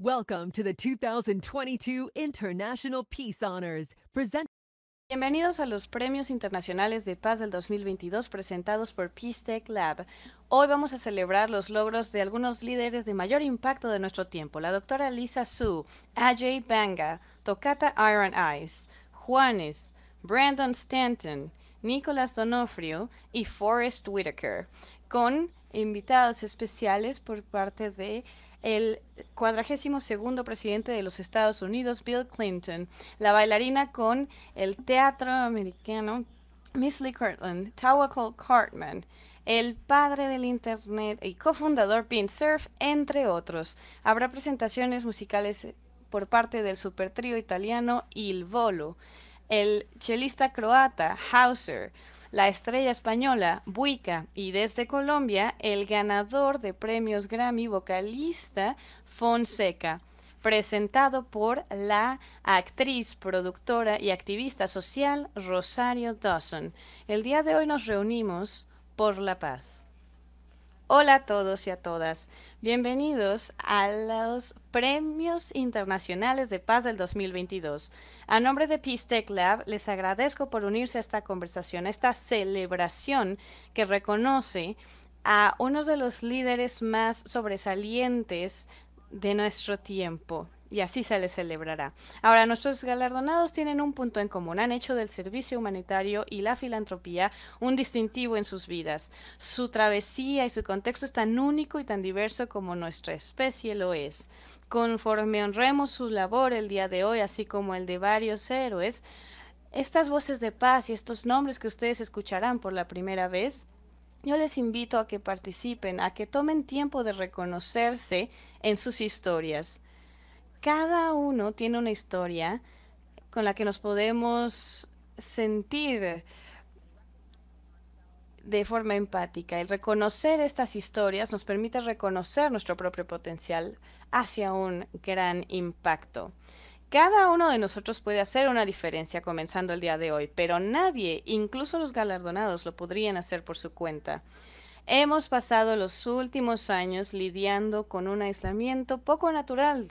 Welcome to the 2022 International Peace Honors, Bienvenidos a los Premios Internacionales de Paz del 2022 presentados por Peace Tech Lab. Hoy vamos a celebrar los logros de algunos líderes de mayor impacto de nuestro tiempo, la doctora Lisa Su, Ajay Banga, Tocata Iron Eyes, Juanes, Brandon Stanton, Nicolas Donofrio y Forrest Whitaker, con invitados especiales por parte de el cuadragésimo segundo presidente de los Estados Unidos, Bill Clinton, la bailarina con el teatro americano Miss Lee Kirtland, Tawakal Cartman, el padre del Internet y cofundador Surf, entre otros. Habrá presentaciones musicales por parte del supertrío italiano Il Volo, el chelista croata Hauser, la estrella española Buica y desde Colombia el ganador de premios Grammy vocalista Fonseca presentado por la actriz, productora y activista social Rosario Dawson. El día de hoy nos reunimos por la paz. Hola a todos y a todas. Bienvenidos a los Premios Internacionales de Paz del 2022. A nombre de Peace Tech Lab, les agradezco por unirse a esta conversación, a esta celebración que reconoce a uno de los líderes más sobresalientes de nuestro tiempo, y así se les celebrará. Ahora, nuestros galardonados tienen un punto en común. Han hecho del servicio humanitario y la filantropía un distintivo en sus vidas. Su travesía y su contexto es tan único y tan diverso como nuestra especie lo es. Conforme honremos su labor el día de hoy, así como el de varios héroes, estas voces de paz y estos nombres que ustedes escucharán por la primera vez, yo les invito a que participen, a que tomen tiempo de reconocerse en sus historias cada uno tiene una historia con la que nos podemos sentir de forma empática. El reconocer estas historias nos permite reconocer nuestro propio potencial hacia un gran impacto. Cada uno de nosotros puede hacer una diferencia comenzando el día de hoy, pero nadie, incluso los galardonados, lo podrían hacer por su cuenta. Hemos pasado los últimos años lidiando con un aislamiento poco natural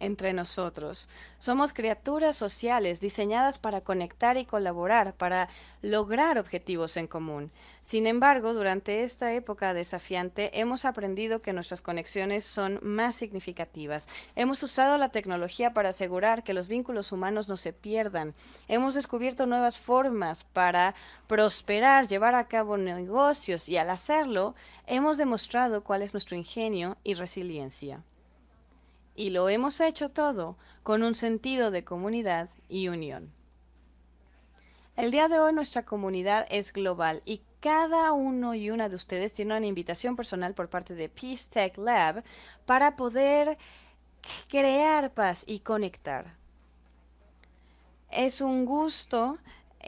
entre nosotros. Somos criaturas sociales diseñadas para conectar y colaborar, para lograr objetivos en común. Sin embargo, durante esta época desafiante hemos aprendido que nuestras conexiones son más significativas. Hemos usado la tecnología para asegurar que los vínculos humanos no se pierdan. Hemos descubierto nuevas formas para prosperar, llevar a cabo negocios y al hacerlo hemos demostrado cuál es nuestro ingenio y resiliencia y lo hemos hecho todo con un sentido de comunidad y unión. El día de hoy nuestra comunidad es global y cada uno y una de ustedes tiene una invitación personal por parte de Peace Tech Lab para poder crear paz y conectar. Es un gusto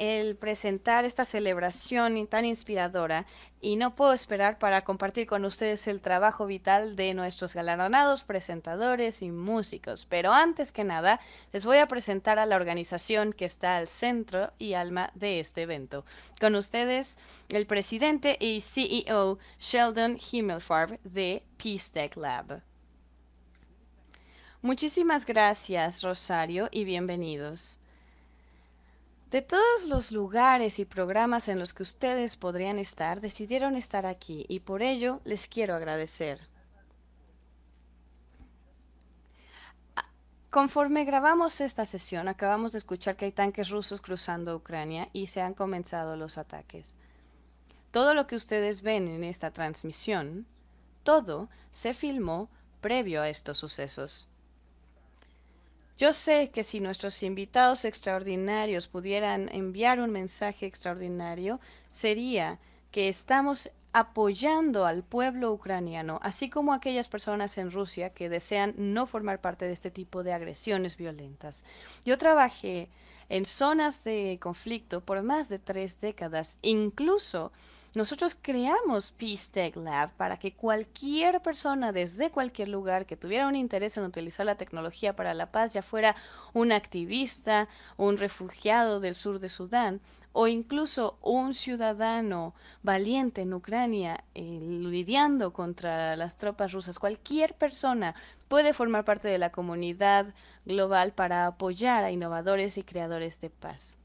el presentar esta celebración tan inspiradora y no puedo esperar para compartir con ustedes el trabajo vital de nuestros galardonados presentadores y músicos. Pero antes que nada, les voy a presentar a la organización que está al centro y alma de este evento. Con ustedes, el presidente y CEO Sheldon Himmelfarb de Peace Tech Lab. Muchísimas gracias, Rosario, y bienvenidos. De todos los lugares y programas en los que ustedes podrían estar, decidieron estar aquí y por ello les quiero agradecer. Ah, conforme grabamos esta sesión, acabamos de escuchar que hay tanques rusos cruzando Ucrania y se han comenzado los ataques. Todo lo que ustedes ven en esta transmisión, todo se filmó previo a estos sucesos. Yo sé que si nuestros invitados extraordinarios pudieran enviar un mensaje extraordinario, sería que estamos apoyando al pueblo ucraniano, así como aquellas personas en Rusia que desean no formar parte de este tipo de agresiones violentas. Yo trabajé en zonas de conflicto por más de tres décadas, incluso nosotros creamos Peace Tech Lab para que cualquier persona desde cualquier lugar que tuviera un interés en utilizar la tecnología para la paz, ya fuera un activista, un refugiado del sur de Sudán o incluso un ciudadano valiente en Ucrania eh, lidiando contra las tropas rusas, cualquier persona puede formar parte de la comunidad global para apoyar a innovadores y creadores de paz.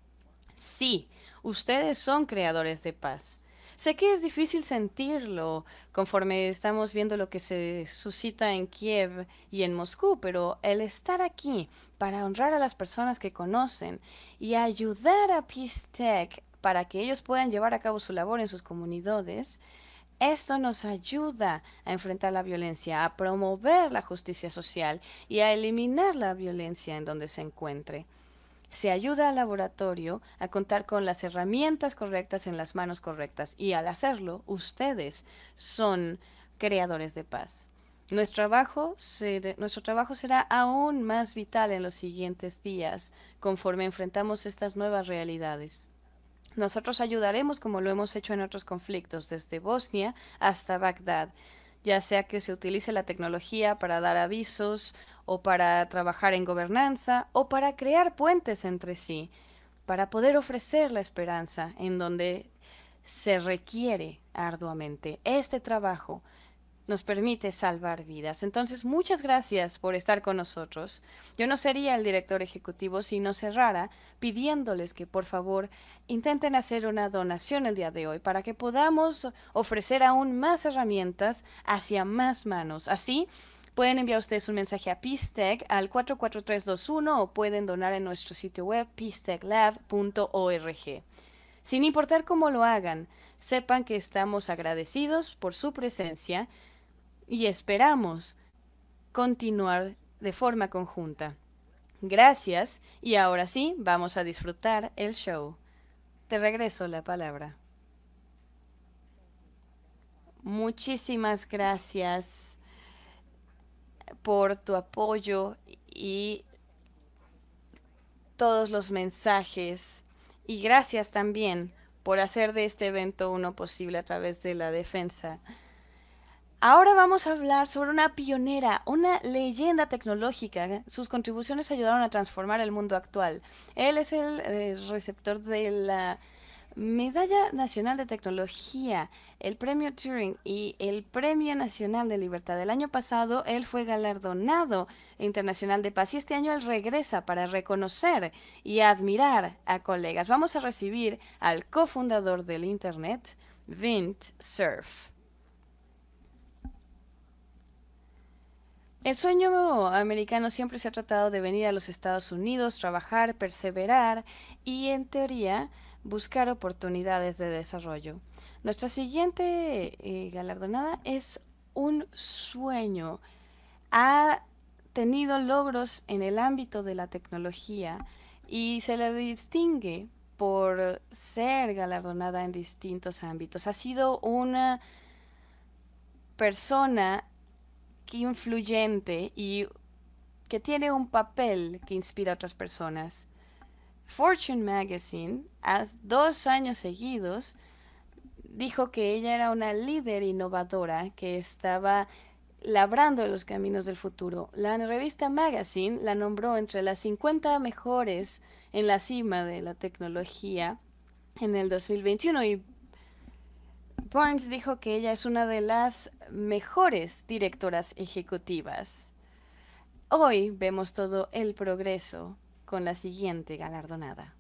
Sí, ustedes son creadores de paz Sé que es difícil sentirlo conforme estamos viendo lo que se suscita en Kiev y en Moscú, pero el estar aquí para honrar a las personas que conocen y ayudar a Peace para que ellos puedan llevar a cabo su labor en sus comunidades, esto nos ayuda a enfrentar la violencia, a promover la justicia social y a eliminar la violencia en donde se encuentre se ayuda al laboratorio a contar con las herramientas correctas en las manos correctas y al hacerlo ustedes son creadores de paz. Nuestro trabajo, será aún más vital en los siguientes días conforme enfrentamos estas nuevas realidades. Nosotros ayudaremos como lo hemos hecho en otros conflictos, desde Bosnia hasta Bagdad, ya sea que se utilice la tecnología para dar avisos o para trabajar en gobernanza o para crear puentes entre sí, para poder ofrecer la esperanza en donde se requiere arduamente este trabajo nos permite salvar vidas. Entonces, muchas gracias por estar con nosotros. Yo no sería el director ejecutivo si no cerrara pidiéndoles que por favor intenten hacer una donación el día de hoy para que podamos ofrecer aún más herramientas hacia más manos. Así, Pueden enviar ustedes un mensaje a PISTEC al 44321 o pueden donar en nuestro sitio web pistechlab.org. Sin importar cómo lo hagan, sepan que estamos agradecidos por su presencia y esperamos continuar de forma conjunta. Gracias y ahora sí vamos a disfrutar el show. Te regreso la palabra. Muchísimas gracias por tu apoyo y todos los mensajes. Y gracias también por hacer de este evento uno posible a través de la defensa Ahora vamos a hablar sobre una pionera, una leyenda tecnológica. Sus contribuciones ayudaron a transformar el mundo actual. Él es el eh, receptor de la Medalla Nacional de Tecnología, el Premio Turing y el Premio Nacional de Libertad. El año pasado él fue galardonado Internacional de Paz y este año él regresa para reconocer y admirar a colegas. Vamos a recibir al cofundador del Internet, Vint Cerf. El sueño americano siempre se ha tratado de venir a los Estados Unidos, trabajar, perseverar y, en teoría, buscar oportunidades de desarrollo. Nuestra siguiente eh, galardonada es un sueño. Ha tenido logros en el ámbito de la tecnología y se le distingue por ser galardonada en distintos ámbitos. Ha sido una persona influyente y que tiene un papel que inspira a otras personas. Fortune Magazine, hace dos años seguidos, dijo que ella era una líder innovadora que estaba labrando los caminos del futuro. La revista Magazine la nombró entre las 50 mejores en la cima de la tecnología en el 2021 y Barnes dijo que ella es una de las mejores directoras ejecutivas. Hoy vemos todo el progreso con la siguiente galardonada.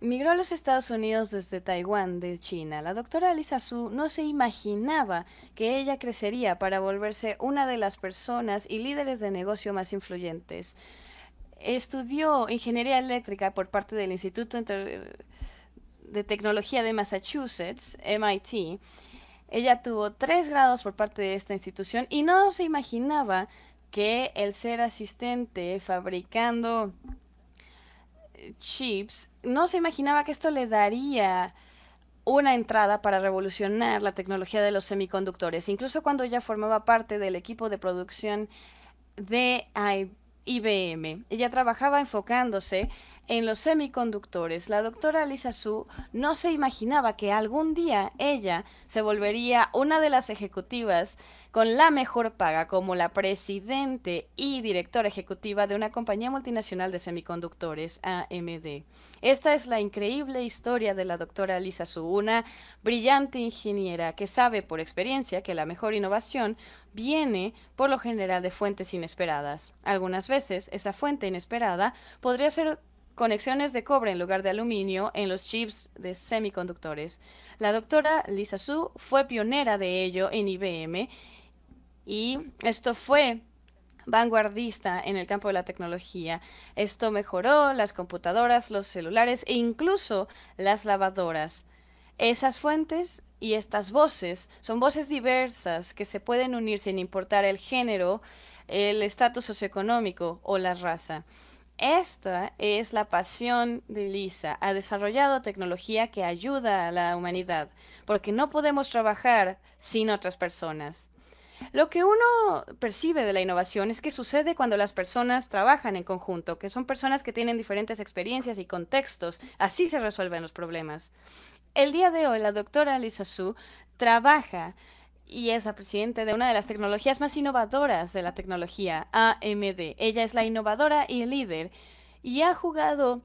Migró a los Estados Unidos desde Taiwán, de China. La doctora Lisa Su no se imaginaba que ella crecería para volverse una de las personas y líderes de negocio más influyentes. Estudió ingeniería eléctrica por parte del Instituto de Tecnología de Massachusetts, MIT, ella tuvo tres grados por parte de esta institución y no se imaginaba que el ser asistente fabricando eh, chips, no se imaginaba que esto le daría una entrada para revolucionar la tecnología de los semiconductores. Incluso cuando ella formaba parte del equipo de producción de IBM. Ella trabajaba enfocándose en los semiconductores. La doctora Lisa Su no se imaginaba que algún día ella se volvería una de las ejecutivas con la mejor paga como la presidente y directora ejecutiva de una compañía multinacional de semiconductores, AMD. Esta es la increíble historia de la doctora Lisa Su, una brillante ingeniera que sabe por experiencia que la mejor innovación viene por lo general de fuentes inesperadas. Algunas veces esa fuente inesperada podría ser conexiones de cobre en lugar de aluminio en los chips de semiconductores. La doctora Lisa Su fue pionera de ello en IBM y esto fue vanguardista en el campo de la tecnología. Esto mejoró las computadoras, los celulares e incluso las lavadoras. Esas fuentes y estas voces son voces diversas que se pueden unir sin importar el género, el estatus socioeconómico o la raza. Esta es la pasión de Lisa. Ha desarrollado tecnología que ayuda a la humanidad, porque no podemos trabajar sin otras personas. Lo que uno percibe de la innovación es que sucede cuando las personas trabajan en conjunto, que son personas que tienen diferentes experiencias y contextos. Así se resuelven los problemas. El día de hoy, la doctora Lisa Su trabaja y es la presidenta de una de las tecnologías más innovadoras de la tecnología, AMD. Ella es la innovadora y líder y ha jugado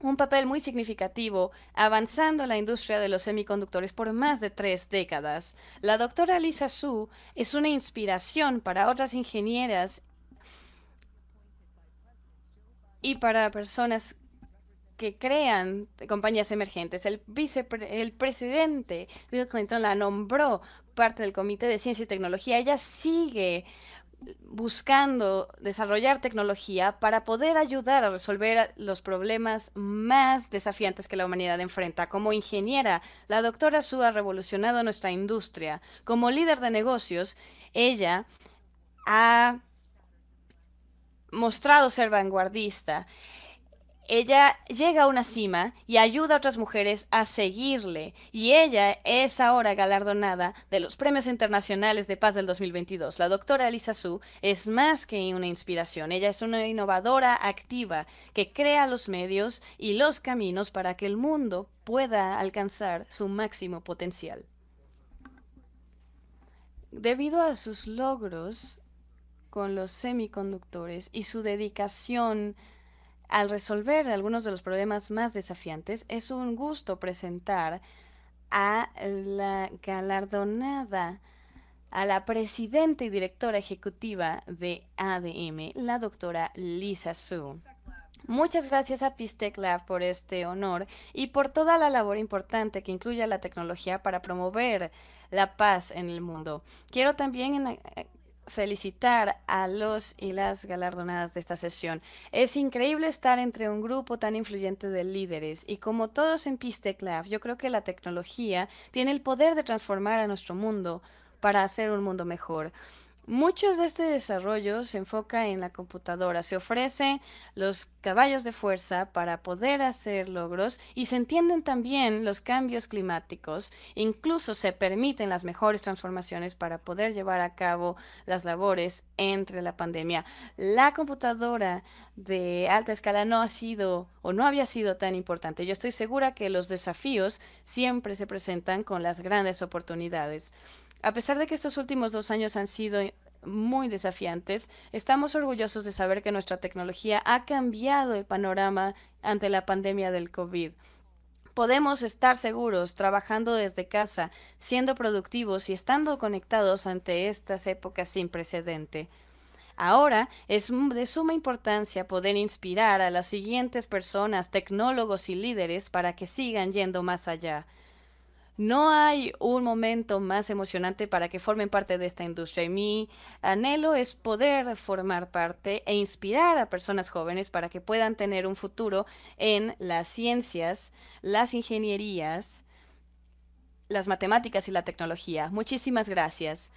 un papel muy significativo avanzando la industria de los semiconductores por más de tres décadas. La doctora Lisa Su es una inspiración para otras ingenieras y para personas que crean compañías emergentes. El, el presidente Bill Clinton la nombró parte del Comité de Ciencia y Tecnología. Ella sigue buscando desarrollar tecnología para poder ayudar a resolver los problemas más desafiantes que la humanidad enfrenta. Como ingeniera, la doctora Su ha revolucionado nuestra industria. Como líder de negocios, ella ha mostrado ser vanguardista ella llega a una cima y ayuda a otras mujeres a seguirle, y ella es ahora galardonada de los Premios Internacionales de Paz del 2022. La doctora Elisa Su es más que una inspiración, ella es una innovadora activa que crea los medios y los caminos para que el mundo pueda alcanzar su máximo potencial. Debido a sus logros con los semiconductores y su dedicación al resolver algunos de los problemas más desafiantes, es un gusto presentar a la galardonada, a la presidenta y directora ejecutiva de ADM, la doctora Lisa Su. Muchas gracias a Pistecla por este honor y por toda la labor importante que incluye la tecnología para promover la paz en el mundo. Quiero también eh, felicitar a los y las galardonadas de esta sesión. Es increíble estar entre un grupo tan influyente de líderes y como todos en Pisteclaf, yo creo que la tecnología tiene el poder de transformar a nuestro mundo para hacer un mundo mejor. Muchos de este desarrollo se enfoca en la computadora, se ofrecen los caballos de fuerza para poder hacer logros y se entienden también los cambios climáticos, incluso se permiten las mejores transformaciones para poder llevar a cabo las labores entre la pandemia. La computadora de alta escala no ha sido o no había sido tan importante. Yo estoy segura que los desafíos siempre se presentan con las grandes oportunidades. A pesar de que estos últimos dos años han sido muy desafiantes, estamos orgullosos de saber que nuestra tecnología ha cambiado el panorama ante la pandemia del COVID. Podemos estar seguros trabajando desde casa, siendo productivos y estando conectados ante estas épocas sin precedente. Ahora es de suma importancia poder inspirar a las siguientes personas, tecnólogos y líderes para que sigan yendo más allá. No hay un momento más emocionante para que formen parte de esta industria y mi anhelo es poder formar parte e inspirar a personas jóvenes para que puedan tener un futuro en las ciencias, las ingenierías, las matemáticas y la tecnología. Muchísimas gracias.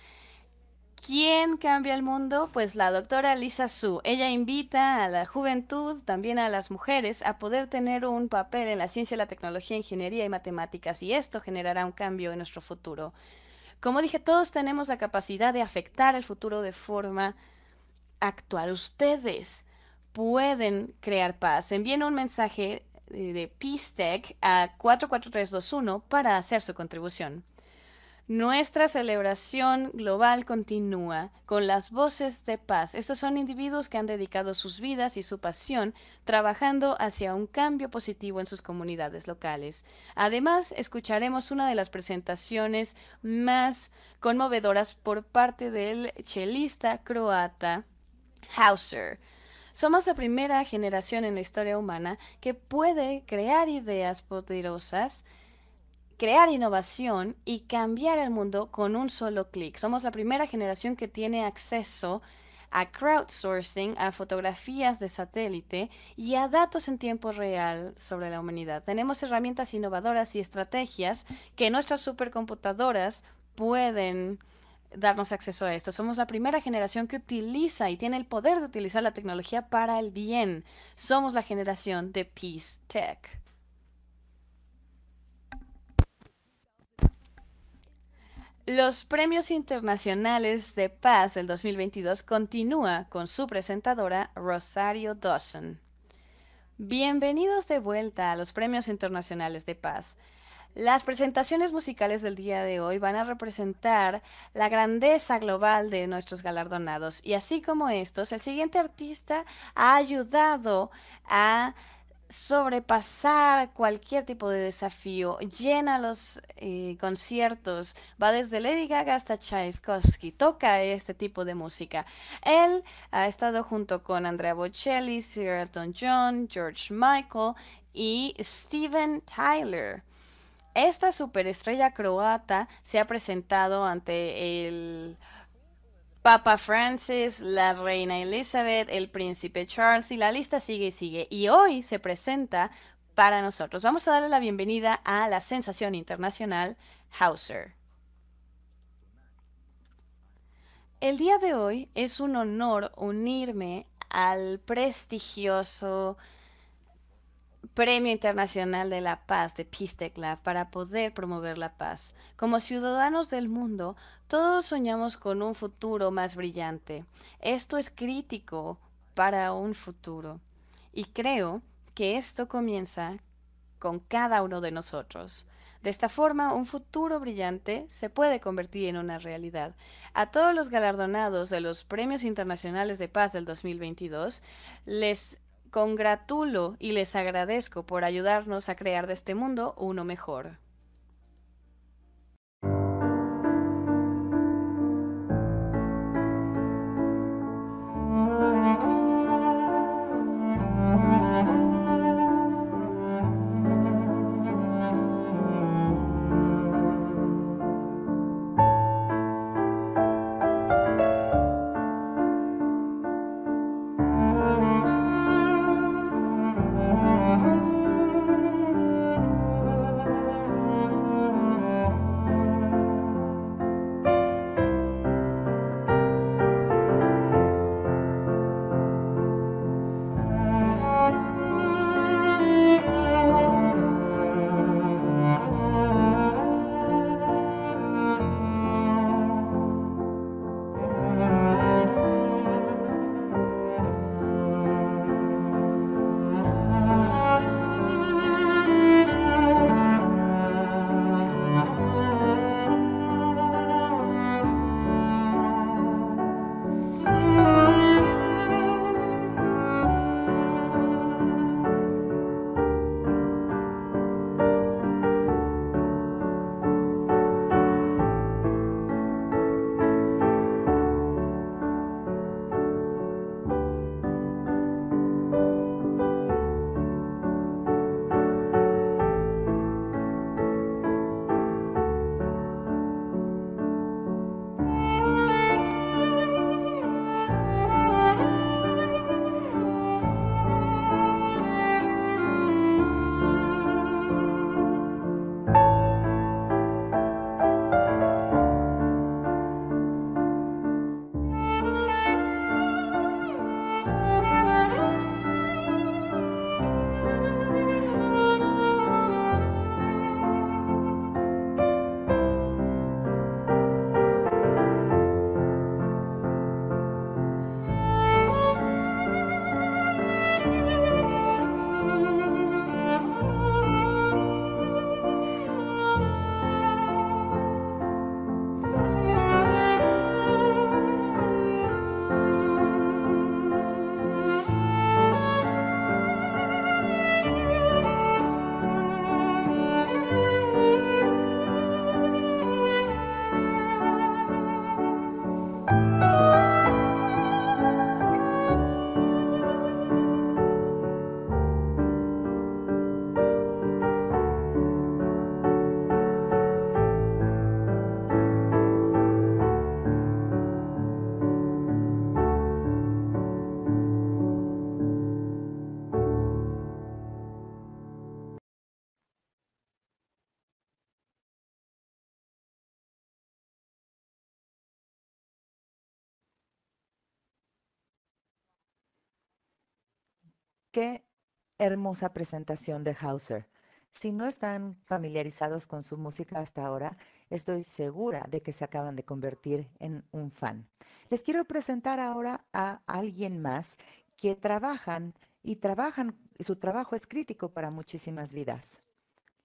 ¿Quién cambia el mundo? Pues la doctora Lisa Su. Ella invita a la juventud, también a las mujeres, a poder tener un papel en la ciencia, la tecnología, ingeniería y matemáticas, y esto generará un cambio en nuestro futuro. Como dije, todos tenemos la capacidad de afectar el futuro de forma actual. Ustedes pueden crear paz. Envíen un mensaje de PSTEC a 44321 para hacer su contribución. Nuestra celebración global continúa con las voces de paz. Estos son individuos que han dedicado sus vidas y su pasión trabajando hacia un cambio positivo en sus comunidades locales. Además, escucharemos una de las presentaciones más conmovedoras por parte del chelista croata Hauser. Somos la primera generación en la historia humana que puede crear ideas poderosas crear innovación y cambiar el mundo con un solo clic. Somos la primera generación que tiene acceso a crowdsourcing, a fotografías de satélite y a datos en tiempo real sobre la humanidad. Tenemos herramientas innovadoras y estrategias que nuestras supercomputadoras pueden darnos acceso a esto. Somos la primera generación que utiliza y tiene el poder de utilizar la tecnología para el bien. Somos la generación de Peace Tech. Los Premios Internacionales de Paz del 2022 continúa con su presentadora Rosario Dawson. Bienvenidos de vuelta a los Premios Internacionales de Paz. Las presentaciones musicales del día de hoy van a representar la grandeza global de nuestros galardonados y así como estos, el siguiente artista ha ayudado a sobrepasar cualquier tipo de desafío. Llena los eh, conciertos. Va desde Lady Gaga hasta Tchaikovsky. Toca este tipo de música. Él ha estado junto con Andrea Bocelli, Sir Elton John, George Michael y Steven Tyler. Esta superestrella croata se ha presentado ante el Papa Francis, la reina Elizabeth, el príncipe Charles y la lista sigue y sigue. Y hoy se presenta para nosotros. Vamos a darle la bienvenida a la sensación internacional Hauser. El día de hoy es un honor unirme al prestigioso Premio Internacional de la Paz de Peace para poder promover la paz. Como ciudadanos del mundo, todos soñamos con un futuro más brillante. Esto es crítico para un futuro. Y creo que esto comienza con cada uno de nosotros. De esta forma, un futuro brillante se puede convertir en una realidad. A todos los galardonados de los Premios Internacionales de Paz del 2022 les congratulo y les agradezco por ayudarnos a crear de este mundo uno mejor. Qué hermosa presentación de Hauser. Si no están familiarizados con su música hasta ahora, estoy segura de que se acaban de convertir en un fan. Les quiero presentar ahora a alguien más que trabajan y trabajan, su trabajo es crítico para muchísimas vidas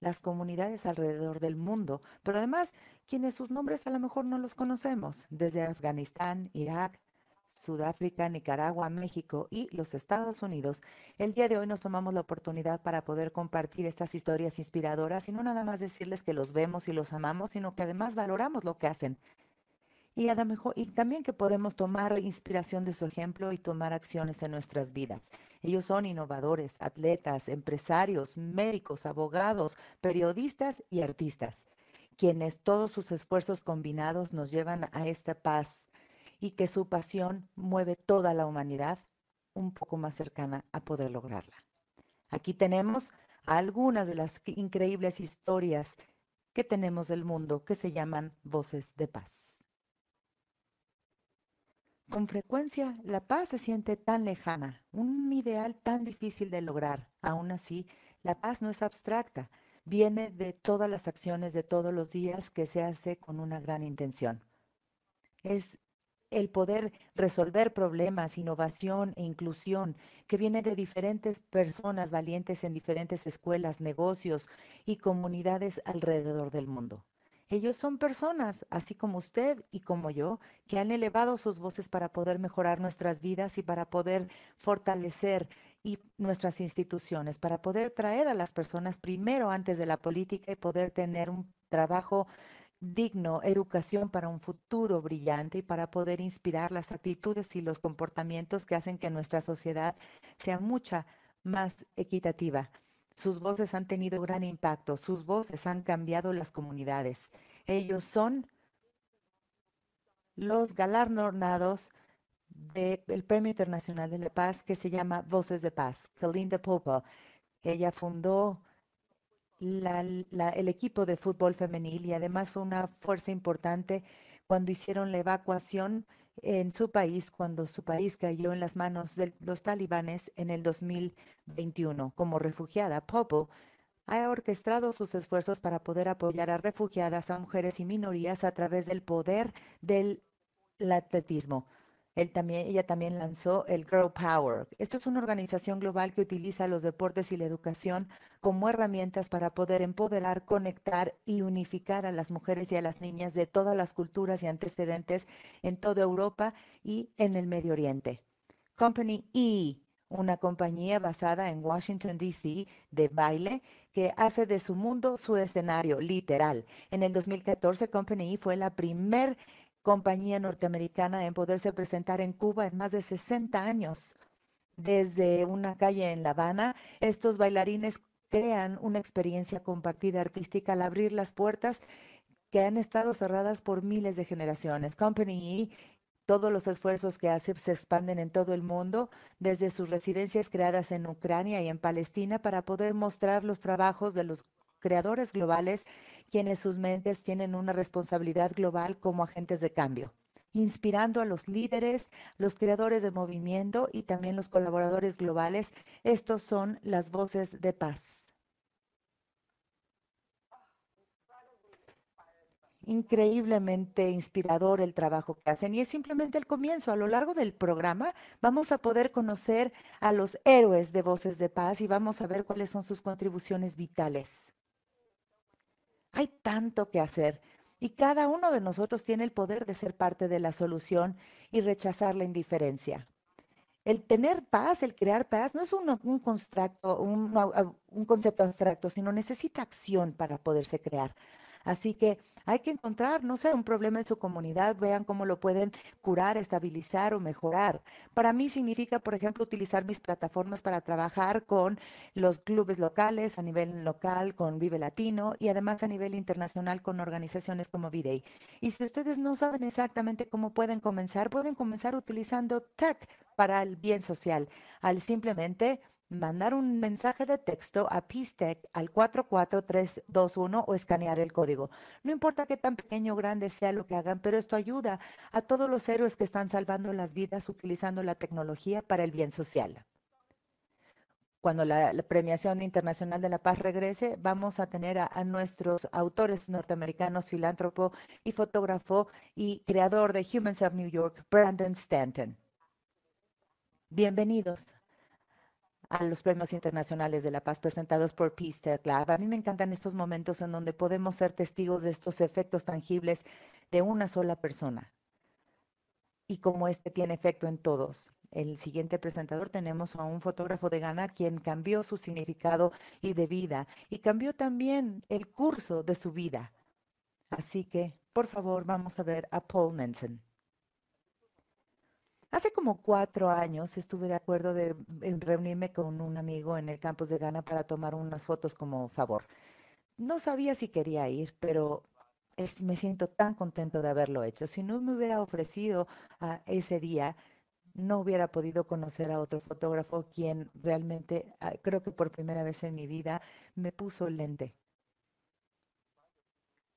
las comunidades alrededor del mundo, pero además quienes sus nombres a lo mejor no los conocemos, desde Afganistán, Irak, Sudáfrica, Nicaragua, México y los Estados Unidos. El día de hoy nos tomamos la oportunidad para poder compartir estas historias inspiradoras y no nada más decirles que los vemos y los amamos, sino que además valoramos lo que hacen. Y, y también que podemos tomar inspiración de su ejemplo y tomar acciones en nuestras vidas. Ellos son innovadores, atletas, empresarios, médicos, abogados, periodistas y artistas, quienes todos sus esfuerzos combinados nos llevan a esta paz y que su pasión mueve toda la humanidad un poco más cercana a poder lograrla. Aquí tenemos algunas de las increíbles historias que tenemos del mundo que se llaman voces de paz. Con frecuencia, la paz se siente tan lejana, un ideal tan difícil de lograr. Aún así, la paz no es abstracta, viene de todas las acciones de todos los días que se hace con una gran intención. Es el poder resolver problemas, innovación e inclusión que viene de diferentes personas valientes en diferentes escuelas, negocios y comunidades alrededor del mundo. Ellos son personas, así como usted y como yo, que han elevado sus voces para poder mejorar nuestras vidas y para poder fortalecer y nuestras instituciones, para poder traer a las personas primero antes de la política y poder tener un trabajo digno, educación para un futuro brillante y para poder inspirar las actitudes y los comportamientos que hacen que nuestra sociedad sea mucha más equitativa. Sus voces han tenido gran impacto, sus voces han cambiado las comunidades. Ellos son los galardonados del Premio Internacional de la Paz que se llama Voces de Paz, Kalinda Popel. Ella fundó el equipo de fútbol femenil y además fue una fuerza importante cuando hicieron la evacuación en su país cuando su país cayó en las manos de los talibanes en el 2021. Como refugiada, Popo ha orquestado sus esfuerzos para poder apoyar a refugiadas, a mujeres y minorías a través del poder del atletismo también, ella también lanzó el Girl Power. Esto es una organización global que utiliza los deportes y la educación como herramientas para poder empoderar, conectar y unificar a las mujeres y a las niñas de todas las culturas y antecedentes en toda Europa y en el Medio Oriente. Company E, una compañía basada en Washington, D.C., de baile que hace de su mundo su escenario, literal. En el 2014, Company E fue la primer compañía norteamericana en poderse presentar en Cuba en más de 60 años. Desde una calle en La Habana, estos bailarines crean una experiencia compartida artística al abrir las puertas que han estado cerradas por miles de generaciones. Company E, todos los esfuerzos que hace se expanden en todo el mundo, desde sus residencias creadas en Ucrania y en Palestina, para poder mostrar los trabajos de los creadores globales, quienes sus mentes tienen una responsabilidad global como agentes de cambio inspirando a los líderes, los creadores de movimiento y también los colaboradores globales. Estos son las voces de paz. increíblemente inspirador el trabajo que hacen y es simplemente el comienzo. A lo largo del programa vamos a poder conocer a los héroes de Voces de Paz y vamos a ver cuáles son sus contribuciones vitales. Hay tanto que hacer y cada uno de nosotros tiene el poder de ser parte de la solución y rechazar la indiferencia. El tener paz, el crear paz, no es un, un concepto abstracto, sino necesita acción para poderse crear. Así que hay que encontrar, no sé, un problema en su comunidad, vean cómo lo pueden curar, estabilizar o mejorar. Para mí significa, por ejemplo, utilizar mis plataformas para trabajar con los clubes locales, a nivel local con Vive Latino y además a nivel internacional con organizaciones como v Y si ustedes no saben exactamente cómo pueden comenzar, pueden comenzar utilizando TAC para el bien social, al simplemente mandar un mensaje de texto a PSTEC al 44321 o escanear el código. No importa qué tan pequeño o grande sea lo que hagan, pero esto ayuda a todos los héroes que están salvando las vidas utilizando la tecnología para el bien social cuando la, Premiación Internacional de la Paz regrese, vamos a tener a, nuestros autores norteamericanos, filántropo y fotógrafo y creador de Humans of New York, Brandon Stanton. Bienvenidos a los premios internacionales de la paz presentados por Peace Tech Lab. A mí me encantan estos momentos en donde podemos ser testigos de estos efectos tangibles de una sola persona y cómo este tiene efecto en todos. El siguiente presentador tenemos a un fotógrafo de Ghana quien cambió su significado y de vida y cambió también el curso de su vida. Así que, por favor, vamos a ver a Paul Nansen. Hace como cuatro años estuve de acuerdo de, en reunirme con un amigo en el campus de Ghana para tomar unas fotos como favor. No sabía si quería ir, pero me siento tan contento de haberlo hecho. Si no me hubiera ofrecido ese día, no hubiera podido conocer a otro fotógrafo quien realmente, ah, creo que por primera vez en mi vida, me puso lente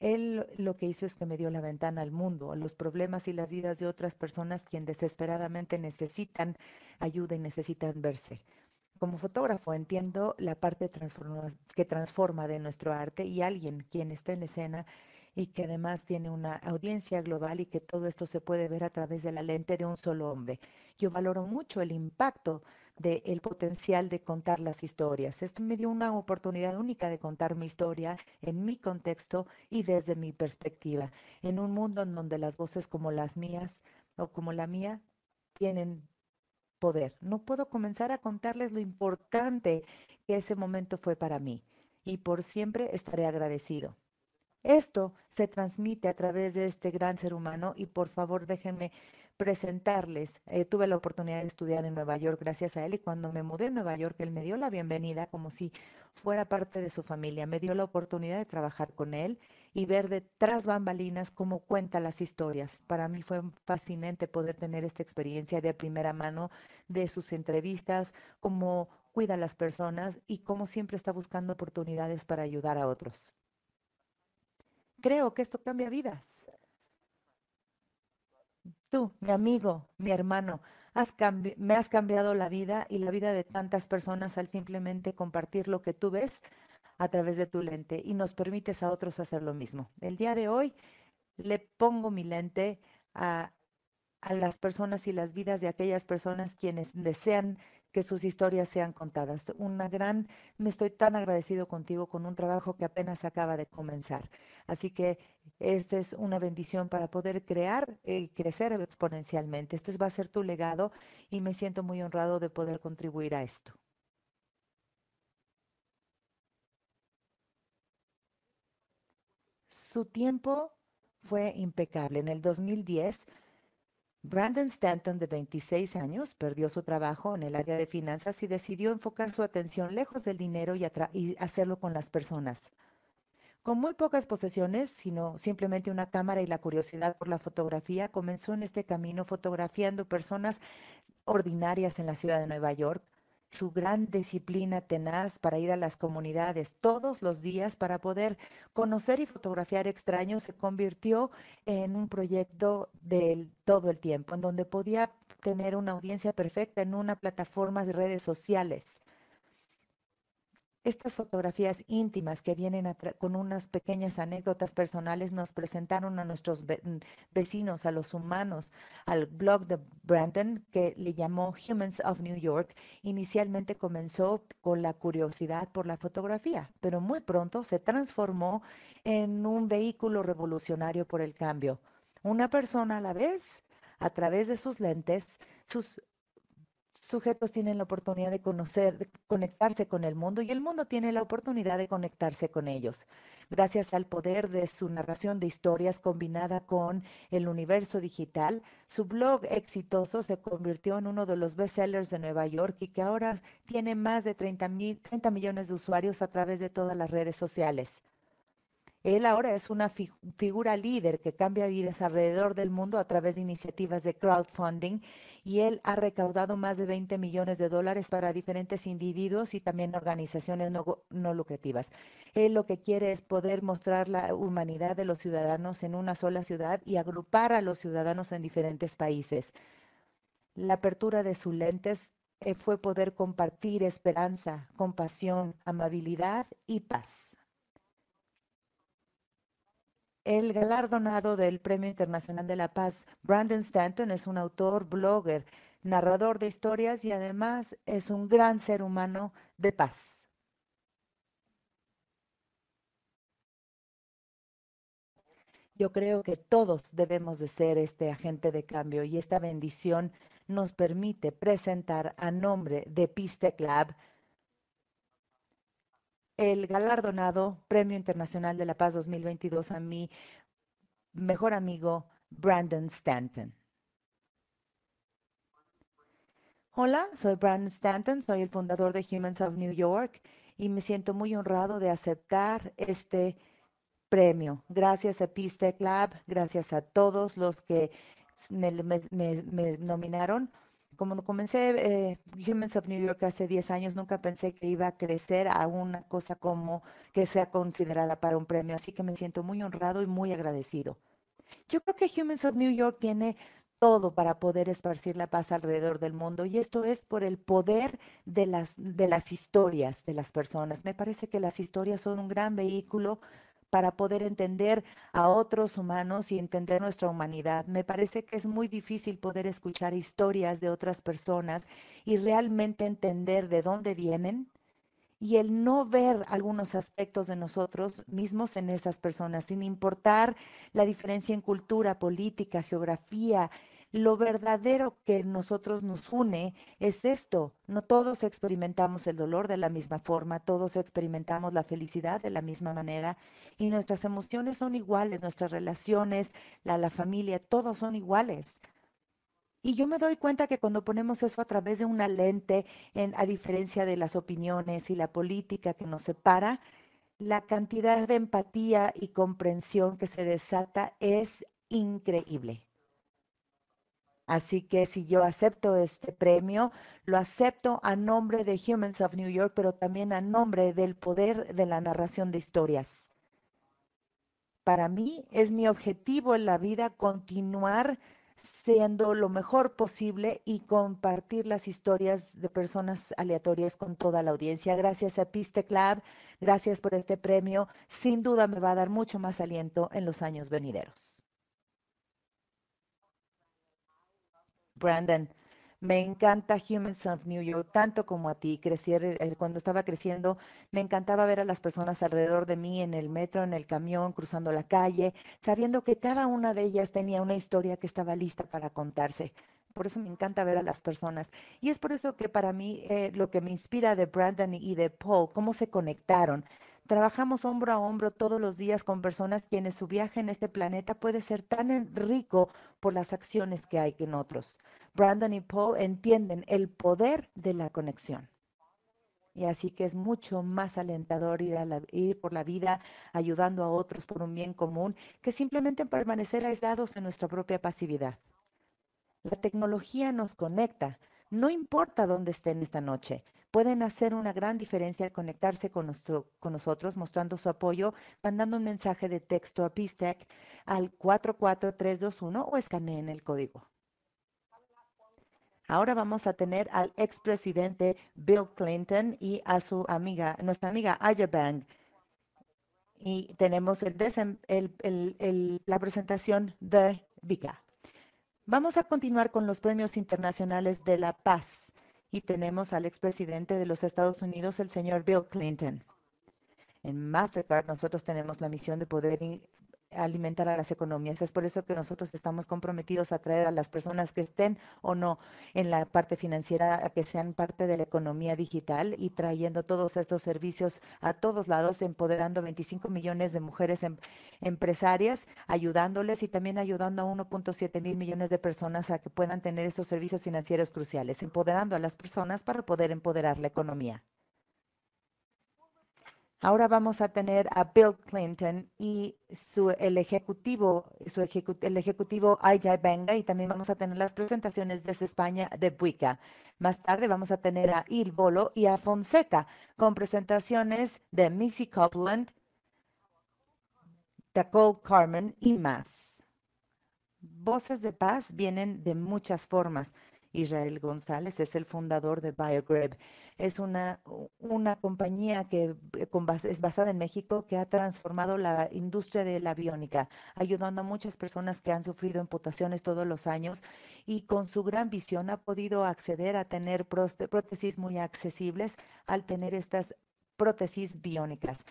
él lo que hizo es que me dio la ventana al mundo, a los problemas y las vidas de otras personas quien desesperadamente necesitan ayuda y necesitan verse. Como fotógrafo entiendo la parte que transforma de nuestro arte y alguien quien está en escena y que además tiene una audiencia global y que todo esto se puede ver a través de la lente de un solo hombre. Yo valoro mucho el impacto del el potencial de contar las historias. Esto me dio una oportunidad única de contar mi historia en mi contexto y desde mi perspectiva, en un mundo en donde las voces como las mías o como la mía tienen poder. No puedo comenzar a contarles lo importante que ese momento fue para mí y por siempre estaré agradecido. Esto se transmite a través de este gran ser humano y por favor déjenme presentarles. Eh, tuve la oportunidad de estudiar en Nueva York gracias a él y cuando me mudé a Nueva York, él me dio la bienvenida como si fuera parte de su familia. Me dio la oportunidad de trabajar con él y ver detrás bambalinas cómo cuenta las historias. Para mí fue fascinante poder tener esta experiencia de primera mano de sus entrevistas, cómo cuida a las personas y cómo siempre está buscando oportunidades para ayudar a otros. Creo que esto cambia vidas. Tú, mi amigo, mi hermano, me has cambiado la vida y la vida de tantas personas al simplemente compartir lo que tú ves a través de tu lente y nos permites a otros hacer lo mismo. El día de hoy le pongo mi lente a las personas y las vidas de aquellas personas quienes desean que sus historias sean contadas. Una gran, me estoy tan agradecido contigo con un trabajo que apenas acaba de comenzar. Así que esta es una bendición para poder crear y eh, crecer exponencialmente. Esto va a ser tu legado y me siento muy honrado de poder contribuir a esto. Su tiempo fue impecable. En el 2010 Brandon Stanton, de 26 años, perdió su trabajo en el área de finanzas y decidió enfocar su atención lejos del dinero y, hacerlo con las personas. Con muy pocas posesiones, sino simplemente una cámara y la curiosidad por la fotografía, comenzó en este camino fotografiando personas ordinarias en la ciudad de Nueva York, su gran disciplina tenaz para ir a las comunidades todos los días para poder conocer y fotografiar extraños se convirtió en un proyecto del todo el tiempo, en donde podía tener una audiencia perfecta en una plataforma de redes sociales. Estas fotografías íntimas que vienen con unas pequeñas anécdotas personales nos presentaron a nuestros vecinos, a los humanos, al blog de Brandon que le llamó Humans of New York. Inicialmente comenzó con la curiosidad por la fotografía, pero muy pronto se transformó en un vehículo revolucionario por el cambio. Una persona a la vez, a través de sus lentes, sus sujetos tienen la oportunidad de conocer, de conectarse con el mundo y el mundo tiene la oportunidad de conectarse con ellos. Gracias al poder de su narración de historias combinada con el universo digital, su blog exitoso se convirtió en uno de los bestsellers de Nueva York y que ahora tiene más de 30, 30 millones de usuarios a través de todas las redes sociales. Él ahora es una figura líder que cambia vidas alrededor del mundo a través de iniciativas de crowdfunding y él ha recaudado más de 20 millones de dólares para diferentes individuos y también organizaciones no, lucrativas. Él lo que quiere es poder mostrar la humanidad de los ciudadanos en una sola ciudad y agrupar a los ciudadanos en diferentes países. La apertura de sus lentes eh, fue poder compartir esperanza, compasión, amabilidad y paz el galardonado del Premio Internacional de la Paz. Brandon Stanton es un autor, blogger, narrador de historias y además es un gran ser humano de paz. Yo creo que todos debemos de ser este agente de cambio y esta bendición nos permite presentar a nombre de Piste Club el galardonado Premio Internacional de la Paz 2022 a mi mejor amigo Brandon Stanton. Hola, soy Brandon Stanton, soy el fundador de Humans of New York y me siento muy honrado de aceptar este premio. Gracias a Tech Club, gracias a todos los que me nominaron como comencé eh, Humans of New York hace 10 años, nunca pensé que iba a crecer a una cosa como que sea considerada para un premio, así que me siento muy honrado y muy agradecido. Yo creo que Humans of New York tiene todo para poder esparcir la paz alrededor del mundo y esto es por el poder de las, de las historias de las personas. Me parece que las historias son un gran vehículo para poder entender a otros humanos y entender nuestra humanidad. Me parece que es muy difícil poder escuchar historias de otras personas y realmente entender de dónde vienen y el no ver algunos aspectos de nosotros mismos en esas personas, sin importar la diferencia en cultura, política, geografía, lo verdadero que nosotros nos une es esto. No todos experimentamos el dolor de la misma forma, todos experimentamos la felicidad de la misma manera y nuestras emociones son iguales, nuestras relaciones, la, la familia, todos son iguales. Y yo me doy cuenta que cuando ponemos eso a través de una lente, a diferencia de las opiniones y la política que nos separa, la cantidad de empatía y comprensión que se desata es increíble. Así que si yo acepto este premio, lo acepto a nombre de Humans of New York, pero también a nombre del poder de la narración de historias. Para mí es mi objetivo en la vida continuar siendo lo mejor posible y compartir las historias de personas aleatorias con toda la audiencia. Gracias a Piste Club, gracias por este premio. Sin duda me va a dar mucho más aliento en los años venideros. Brandon. Me encanta Humans of New York, tanto como a ti. Eh, cuando estaba creciendo, me encantaba ver a las personas alrededor de mí, en el metro, en el camión, cruzando la calle, sabiendo que cada una de ellas tenía una historia que estaba lista para contarse. Por eso me encanta ver a las personas. Y es por eso que para mí eh, lo que me inspira de Brandon y de Paul, cómo se conectaron, Trabajamos hombro a hombro todos los días con personas quienes su viaje en este planeta puede ser tan rico por las acciones que hay en otros. Brandon y Paul entienden el poder de la conexión. Y así que es mucho más alentador ir, ir por la vida ayudando a otros por un bien común que simplemente permanecer aislados en nuestra propia pasividad. La tecnología nos conecta, no importa dónde estén esta noche, pueden hacer una gran diferencia al conectarse con, nosotros, mostrando su apoyo, mandando un mensaje de texto a PISTEC al 44321 o escaneen el código. Ahora vamos a tener al expresidente Bill Clinton y a su amiga, nuestra amiga Aya Bang. Y tenemos el, la presentación de Vika. Vamos a continuar con los premios internacionales de la paz y tenemos al expresidente de los Estados Unidos, el señor Bill Clinton. En Mastercard nosotros tenemos la misión de poder alimentar a las economías. Es por eso que nosotros estamos comprometidos a traer a las personas que estén o no en la parte financiera a que sean parte de la economía digital y trayendo todos estos servicios a todos lados, empoderando 25 millones de mujeres em, empresarias, ayudándoles y también ayudando a 1.7 mil millones de personas a que puedan tener estos servicios financieros cruciales, empoderando a las personas para poder empoderar la economía. Ahora vamos a tener a Bill Clinton y su, el ejecutivo, su el ejecutivo Ajay Benga, y también vamos a tener las presentaciones desde España de Buica. Más tarde vamos a tener a Il Bolo y a Fonseca con presentaciones de Missy Copeland, Tacol Carmen y más. Voces de paz vienen de muchas formas. Israel González, es el fundador de BioGreb. Es una, una compañía que eh, es basada en México que ha transformado la industria de la biónica, ayudando a muchas personas que han sufrido amputaciones todos los años y con su gran visión ha podido acceder a tener prótesis muy accesibles al tener estas prótesis biónicas.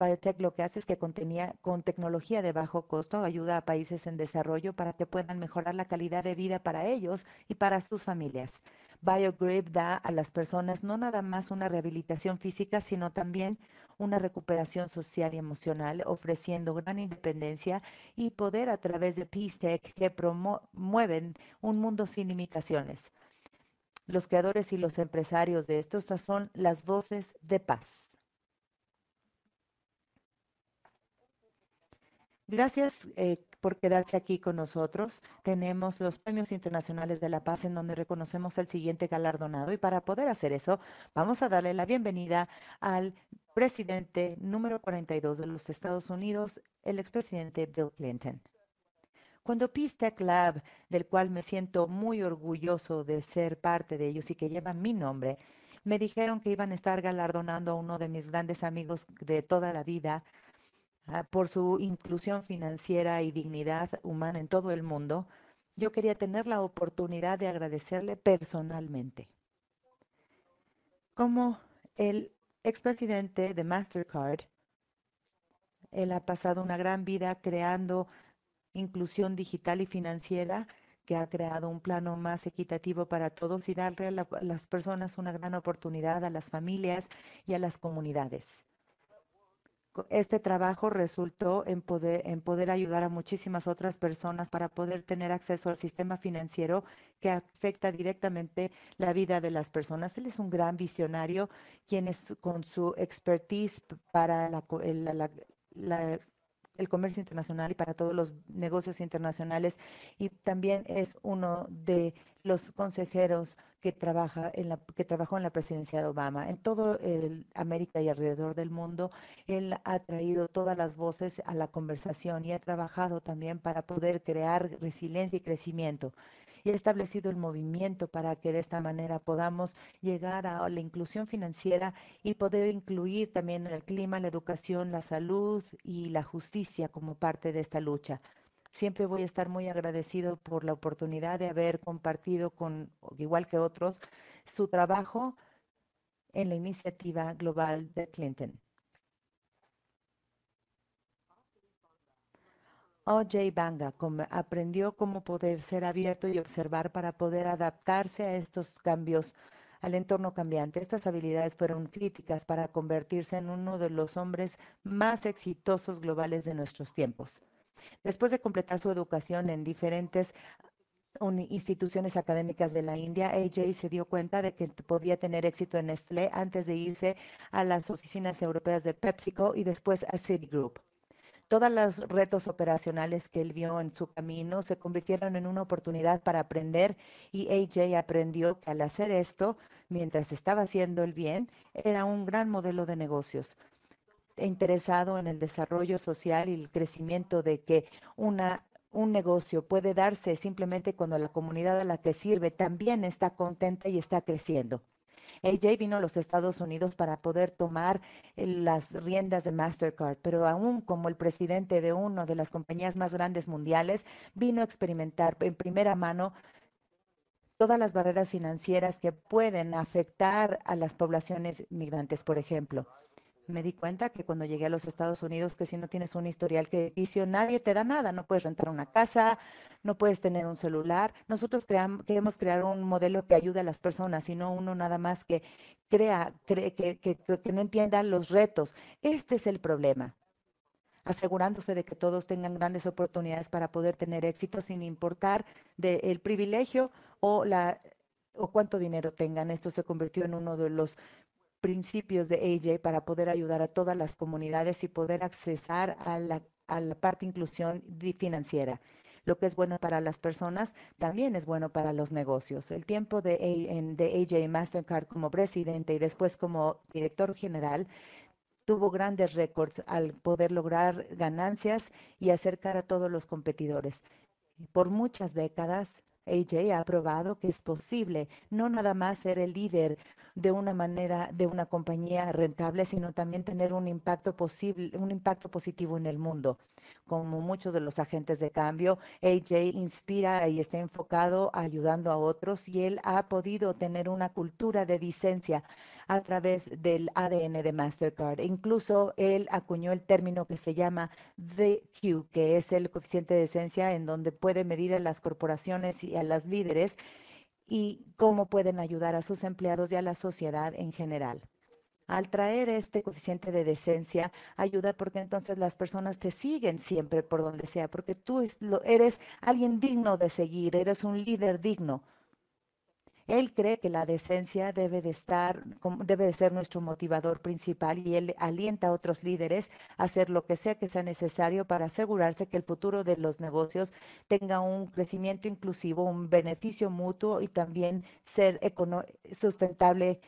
Biotech lo que hace es que contenía, con tecnología de bajo costo ayuda a países en desarrollo para que puedan mejorar la calidad de vida para ellos y para sus familias. BioGrip da a las personas no nada más una rehabilitación física, sino también una recuperación social y emocional, ofreciendo gran independencia y poder a través de PeaceTech que promueven un mundo sin limitaciones. Los creadores y los empresarios de esto son las voces de paz. Gracias eh, por quedarse aquí con nosotros. Tenemos los Premios Internacionales de la Paz en donde reconocemos al siguiente galardonado y para poder hacer eso vamos a darle la bienvenida al presidente número 42 de los Estados Unidos, el expresidente Bill Clinton. Cuando Peace Tech Lab, del cual me siento muy orgulloso de ser parte de ellos y que lleva mi nombre, me dijeron que iban a estar galardonando a uno de mis grandes amigos de toda la vida, Ah, por su inclusión financiera y dignidad humana en todo el mundo, yo quería tener la oportunidad de agradecerle personalmente. Como el expresidente de Mastercard, él ha pasado una gran vida creando inclusión digital y financiera que ha creado un plano más equitativo para todos y darle a, las personas una gran oportunidad, a las familias y a las comunidades este trabajo resultó en poder, en poder ayudar a muchísimas otras personas para poder tener acceso al sistema financiero que afecta directamente la vida de las personas. Él es un gran visionario, quien es, con su expertise para la el comercio internacional y para todos los negocios internacionales. Y también es uno de los consejeros que, trabaja en la, que trabajó en la presidencia de Obama. En todo el América y alrededor del mundo, él ha traído todas las voces a la conversación y ha trabajado también para poder crear resiliencia y crecimiento y establecido el movimiento para que de esta manera podamos llegar a la inclusión financiera y poder incluir también el clima, la educación, la salud y la justicia como parte de esta lucha. Siempre voy a estar muy agradecido por la oportunidad de haber compartido con, igual que otros, su trabajo en la iniciativa global de Clinton. O.J. Banga aprendió cómo poder ser abierto y observar para poder adaptarse a estos cambios, al entorno cambiante. Estas habilidades fueron críticas para convertirse en uno de los hombres más exitosos globales de nuestros tiempos. Después de completar su educación en diferentes instituciones académicas de la India, AJ se dio cuenta de que podía tener éxito en Nestlé antes de irse a las oficinas europeas de PepsiCo y después a Citigroup. Todas las retos operacionales que él vio en su camino se convirtieron en una oportunidad para aprender y AJ aprendió que al hacer esto, mientras estaba haciendo el bien, era un gran modelo de negocios interesado en el desarrollo social y el crecimiento de que un negocio puede darse simplemente cuando la comunidad a la que sirve también está contenta y está creciendo. AJ vino a los Estados Unidos para poder tomar eh, las riendas de Mastercard, pero aún como el presidente de una de las compañías más grandes mundiales, vino a experimentar en primera mano todas las barreras financieras que pueden afectar a las poblaciones migrantes, por ejemplo me di cuenta que cuando llegué a los Estados Unidos, que si no tienes un historial crediticio, nadie te da nada, no puedes rentar una casa, no puedes tener un celular. Nosotros creamos, queremos crear un modelo que ayude a las personas y no uno nada más que crea, cree, que, no entienda los retos. Este es el problema asegurándose de que todos tengan grandes oportunidades para poder tener éxito sin importar del privilegio o la o cuánto dinero tengan. Esto se convirtió en uno de los principios de AJ para poder ayudar a todas las comunidades y poder accesar a la, parte inclusión financiera lo que es bueno para las personas también es bueno para los negocios. El tiempo de, de AJ Mastercard como presidente y después como director general tuvo grandes récords al poder lograr ganancias y acercar a todos los competidores. Por muchas décadas, AJ ha probado que es posible no nada más ser el líder de una manera, de una compañía rentable, sino también tener un impacto posible, un impacto positivo en el mundo. Como muchos de los agentes de cambio, AJ inspira y está enfocado ayudando a otros y él ha podido tener una cultura de disencia a través del ADN de Mastercard. Incluso él acuñó el término que se llama Q que es el coeficiente de esencia en donde puede medir a las corporaciones y a las líderes y cómo pueden ayudar a sus empleados y a la sociedad en general. Al traer este coeficiente de decencia, ayuda porque entonces las personas te siguen siempre por donde sea, porque tú eres alguien digno de seguir, eres un líder digno. Él cree que la decencia debe de estar, debe de ser nuestro motivador principal y él alienta a otros líderes a hacer lo que sea que sea necesario para asegurarse que el futuro de los negocios tenga un crecimiento inclusivo, un beneficio mutuo y también ser sustentable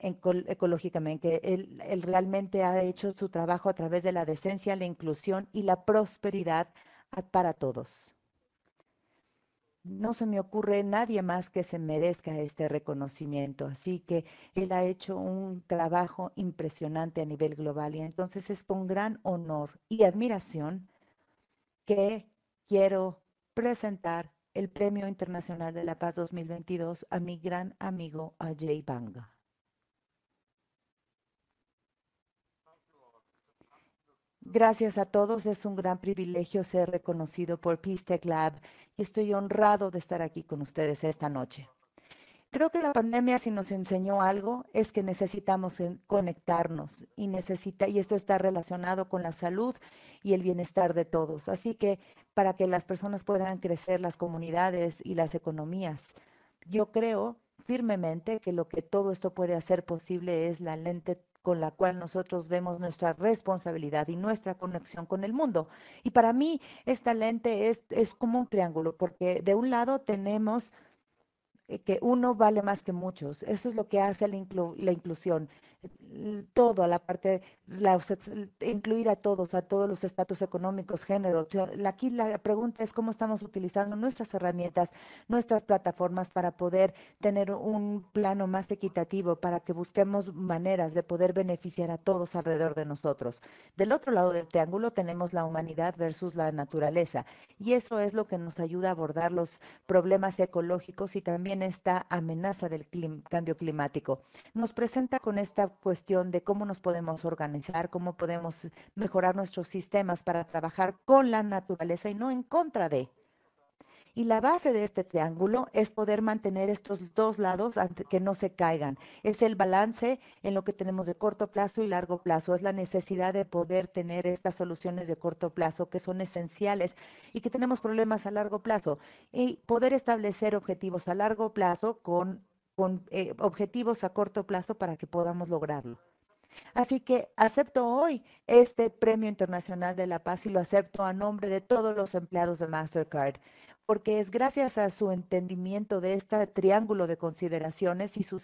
ecológicamente. él, realmente ha hecho su trabajo a través de la decencia, la inclusión y la prosperidad para todos no se me ocurre nadie más que se merezca este reconocimiento. Así que él ha hecho un trabajo impresionante a nivel global y entonces es con gran honor y admiración que quiero presentar el Premio Internacional de la Paz 2022 a mi gran amigo Ajay Banga. Gracias a todos, es un gran privilegio ser reconocido por Peace Tech Lab y estoy honrado de estar aquí con ustedes esta noche. Creo que la pandemia si nos enseñó algo es que necesitamos conectarnos y necesita y esto está relacionado con la salud y el bienestar de todos. Así que para que las personas puedan crecer las comunidades y las economías, yo creo firmemente que lo que todo esto puede hacer posible es la lente con la cual nosotros vemos nuestra responsabilidad y nuestra conexión con el mundo. Y para mí esta lente es, es como un triángulo, porque de un lado tenemos eh, que uno vale más que muchos. Eso es lo que hace la, la inclusión todo, a la parte, la, incluir a todos, a todos los estatus económicos, género. Aquí la pregunta es cómo estamos utilizando nuestras herramientas, nuestras plataformas para poder tener un plano más equitativo, para que busquemos maneras de poder beneficiar a todos alrededor de nosotros. Del otro lado del triángulo tenemos la humanidad versus la naturaleza y eso es lo que nos ayuda a abordar los problemas ecológicos y también esta amenaza del cambio climático. Nos presenta con esta cuestión de cómo nos podemos organizar, cómo podemos mejorar nuestros sistemas para trabajar con la naturaleza y no en contra de. Y la base de este triángulo es poder mantener estos dos lados que no se caigan. Es el balance en lo que tenemos de corto plazo y largo plazo. Es la necesidad de poder tener estas soluciones de corto plazo que son esenciales y que tenemos problemas a largo plazo. Y poder establecer objetivos a largo plazo con con eh, objetivos a corto plazo para que podamos lograrlo. Así que acepto hoy este Premio Internacional de la Paz y lo acepto a nombre de todos los empleados de Mastercard porque es gracias a su entendimiento de este triángulo de consideraciones y su,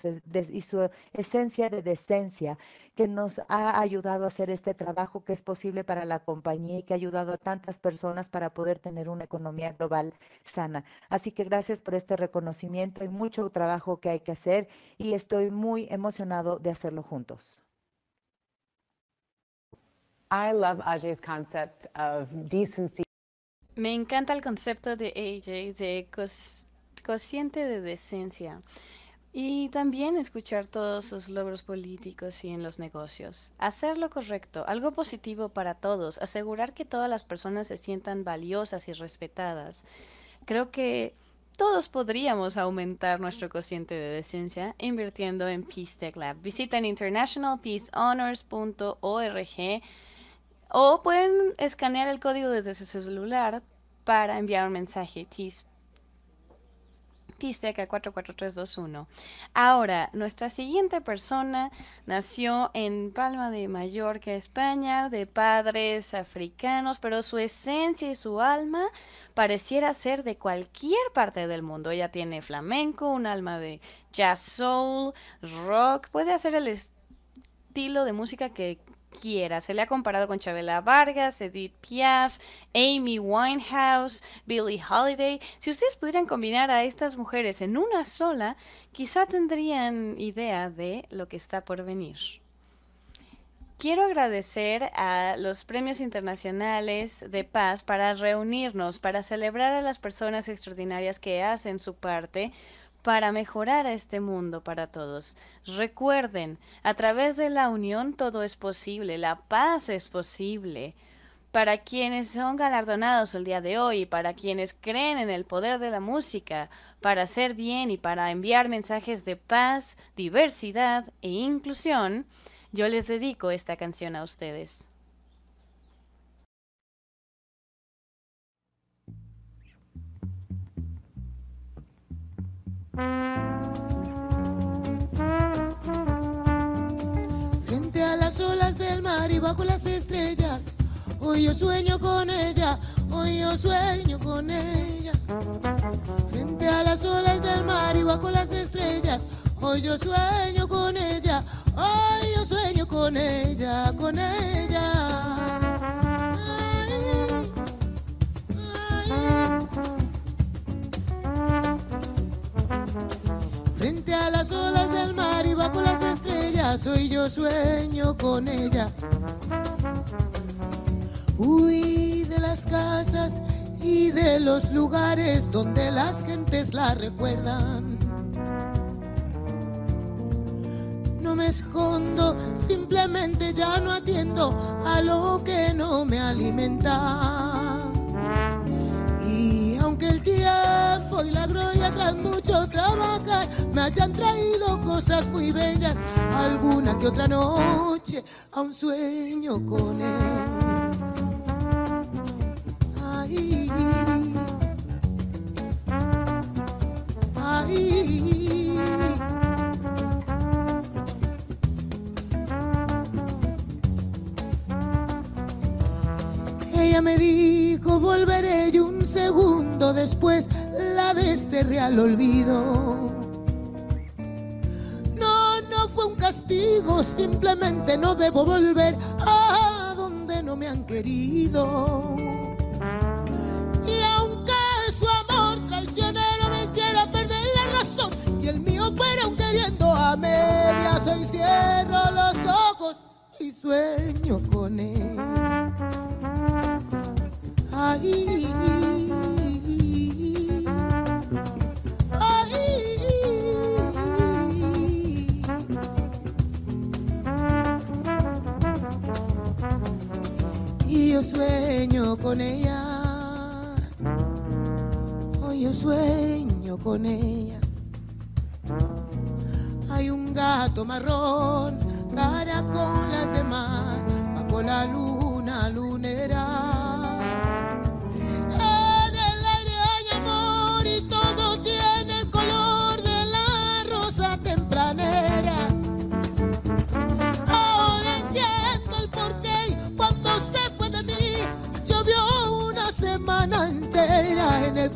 esencia de decencia que nos ha ayudado a hacer este trabajo que es posible para la compañía y que ha ayudado a tantas personas para poder tener una economía global sana. Así que gracias por este reconocimiento. Hay mucho trabajo que hay que hacer y estoy muy emocionado de hacerlo juntos. I love Ajay's concept of decency. Me encanta el concepto de AJ de consciente de decencia y también escuchar todos sus logros políticos y en los negocios. Hacer lo correcto, algo positivo para todos, asegurar que todas las personas se sientan valiosas y respetadas. Creo que todos podríamos aumentar nuestro cociente de decencia invirtiendo en Peace Tech Lab. Visiten internationalpeacehonors.org o pueden escanear el código desde su celular para enviar un mensaje TIS 44321. Ahora, nuestra siguiente persona nació en Palma de Mallorca, España, de padres africanos, pero su esencia y su alma pareciera ser de cualquier parte del mundo. Ella tiene flamenco, un alma de jazz soul, rock, puede hacer el estilo de música que se le ha comparado con Chabela Vargas, Edith Piaf, Amy Winehouse, Billie Holiday. Si ustedes pudieran combinar a estas mujeres en una sola, quizá tendrían idea de lo que está por venir. Quiero agradecer a los premios internacionales de paz para reunirnos, para celebrar a las personas extraordinarias que hacen su parte para mejorar a este mundo para todos. Recuerden, a través de la unión todo es posible, la paz es posible. Para quienes son galardonados el día de hoy, para quienes creen en el poder de la música, para hacer bien y para enviar mensajes de paz, diversidad e inclusión, yo les dedico esta canción a ustedes. Frente a las olas del mar y bajo las estrellas, hoy yo sueño con ella, hoy yo sueño con ella. Frente a las olas del mar y bajo las estrellas, hoy yo sueño con ella, hoy yo sueño con ella, con ella. las olas del mar y bajo las estrellas hoy yo sueño con ella. Huí de las casas y de los lugares donde las gentes la recuerdan. No me escondo, simplemente ya no atiendo a lo que no me alimenta. Y aunque el tiempo y la gloria tras mucho me hayan traído cosas muy bellas, alguna que otra noche a un sueño con él. Ay, Ella me dijo, volveré yo un segundo después de este real olvido. No, no fue un castigo, simplemente no debo volver a donde no me han querido. Y aunque su amor traicionero me hiciera perder la razón y el mío fuera un queriendo a medias, hoy cierro los ojos y sueño con él. Ay. sueño con ella. Hoy yo sueño con ella. Hay un gato marrón, cara con las demás, bajo la luna lunera.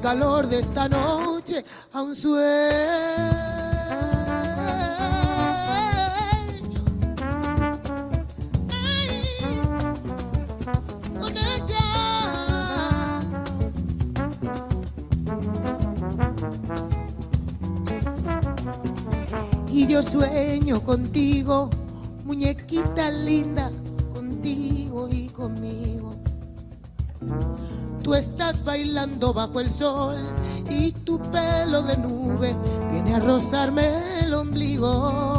calor de esta noche a un sueño. Y yo sueño contigo, muñequita linda, Tú estás bailando bajo el sol y tu pelo de nube viene a rozarme el ombligo.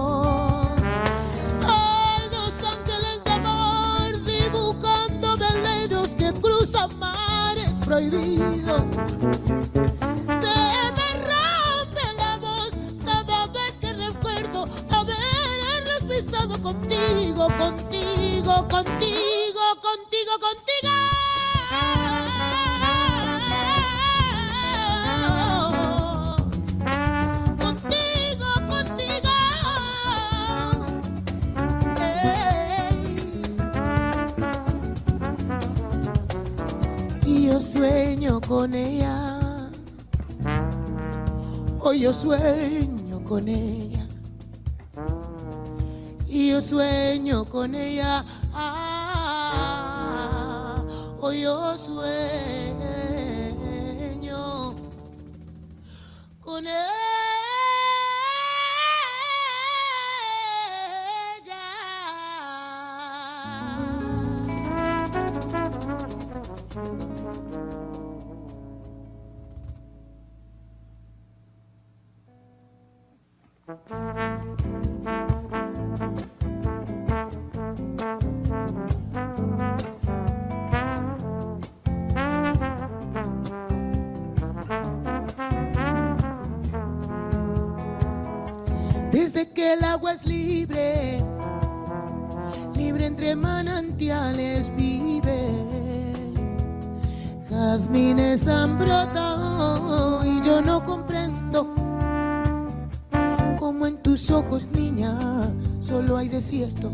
yo sueño con ella. Y yo sueño con ella. Ah, oh, yo sueño. Desde que el agua es libre, libre entre manantiales vive, jazmines han brotado cierto,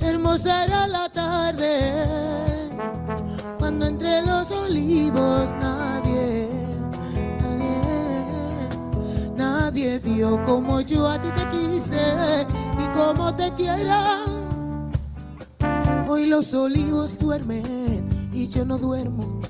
Hermosa era la tarde cuando entre los olivos nadie, nadie, nadie vio como yo a ti te quise y como te quiera. Hoy los olivos duermen y yo no duermo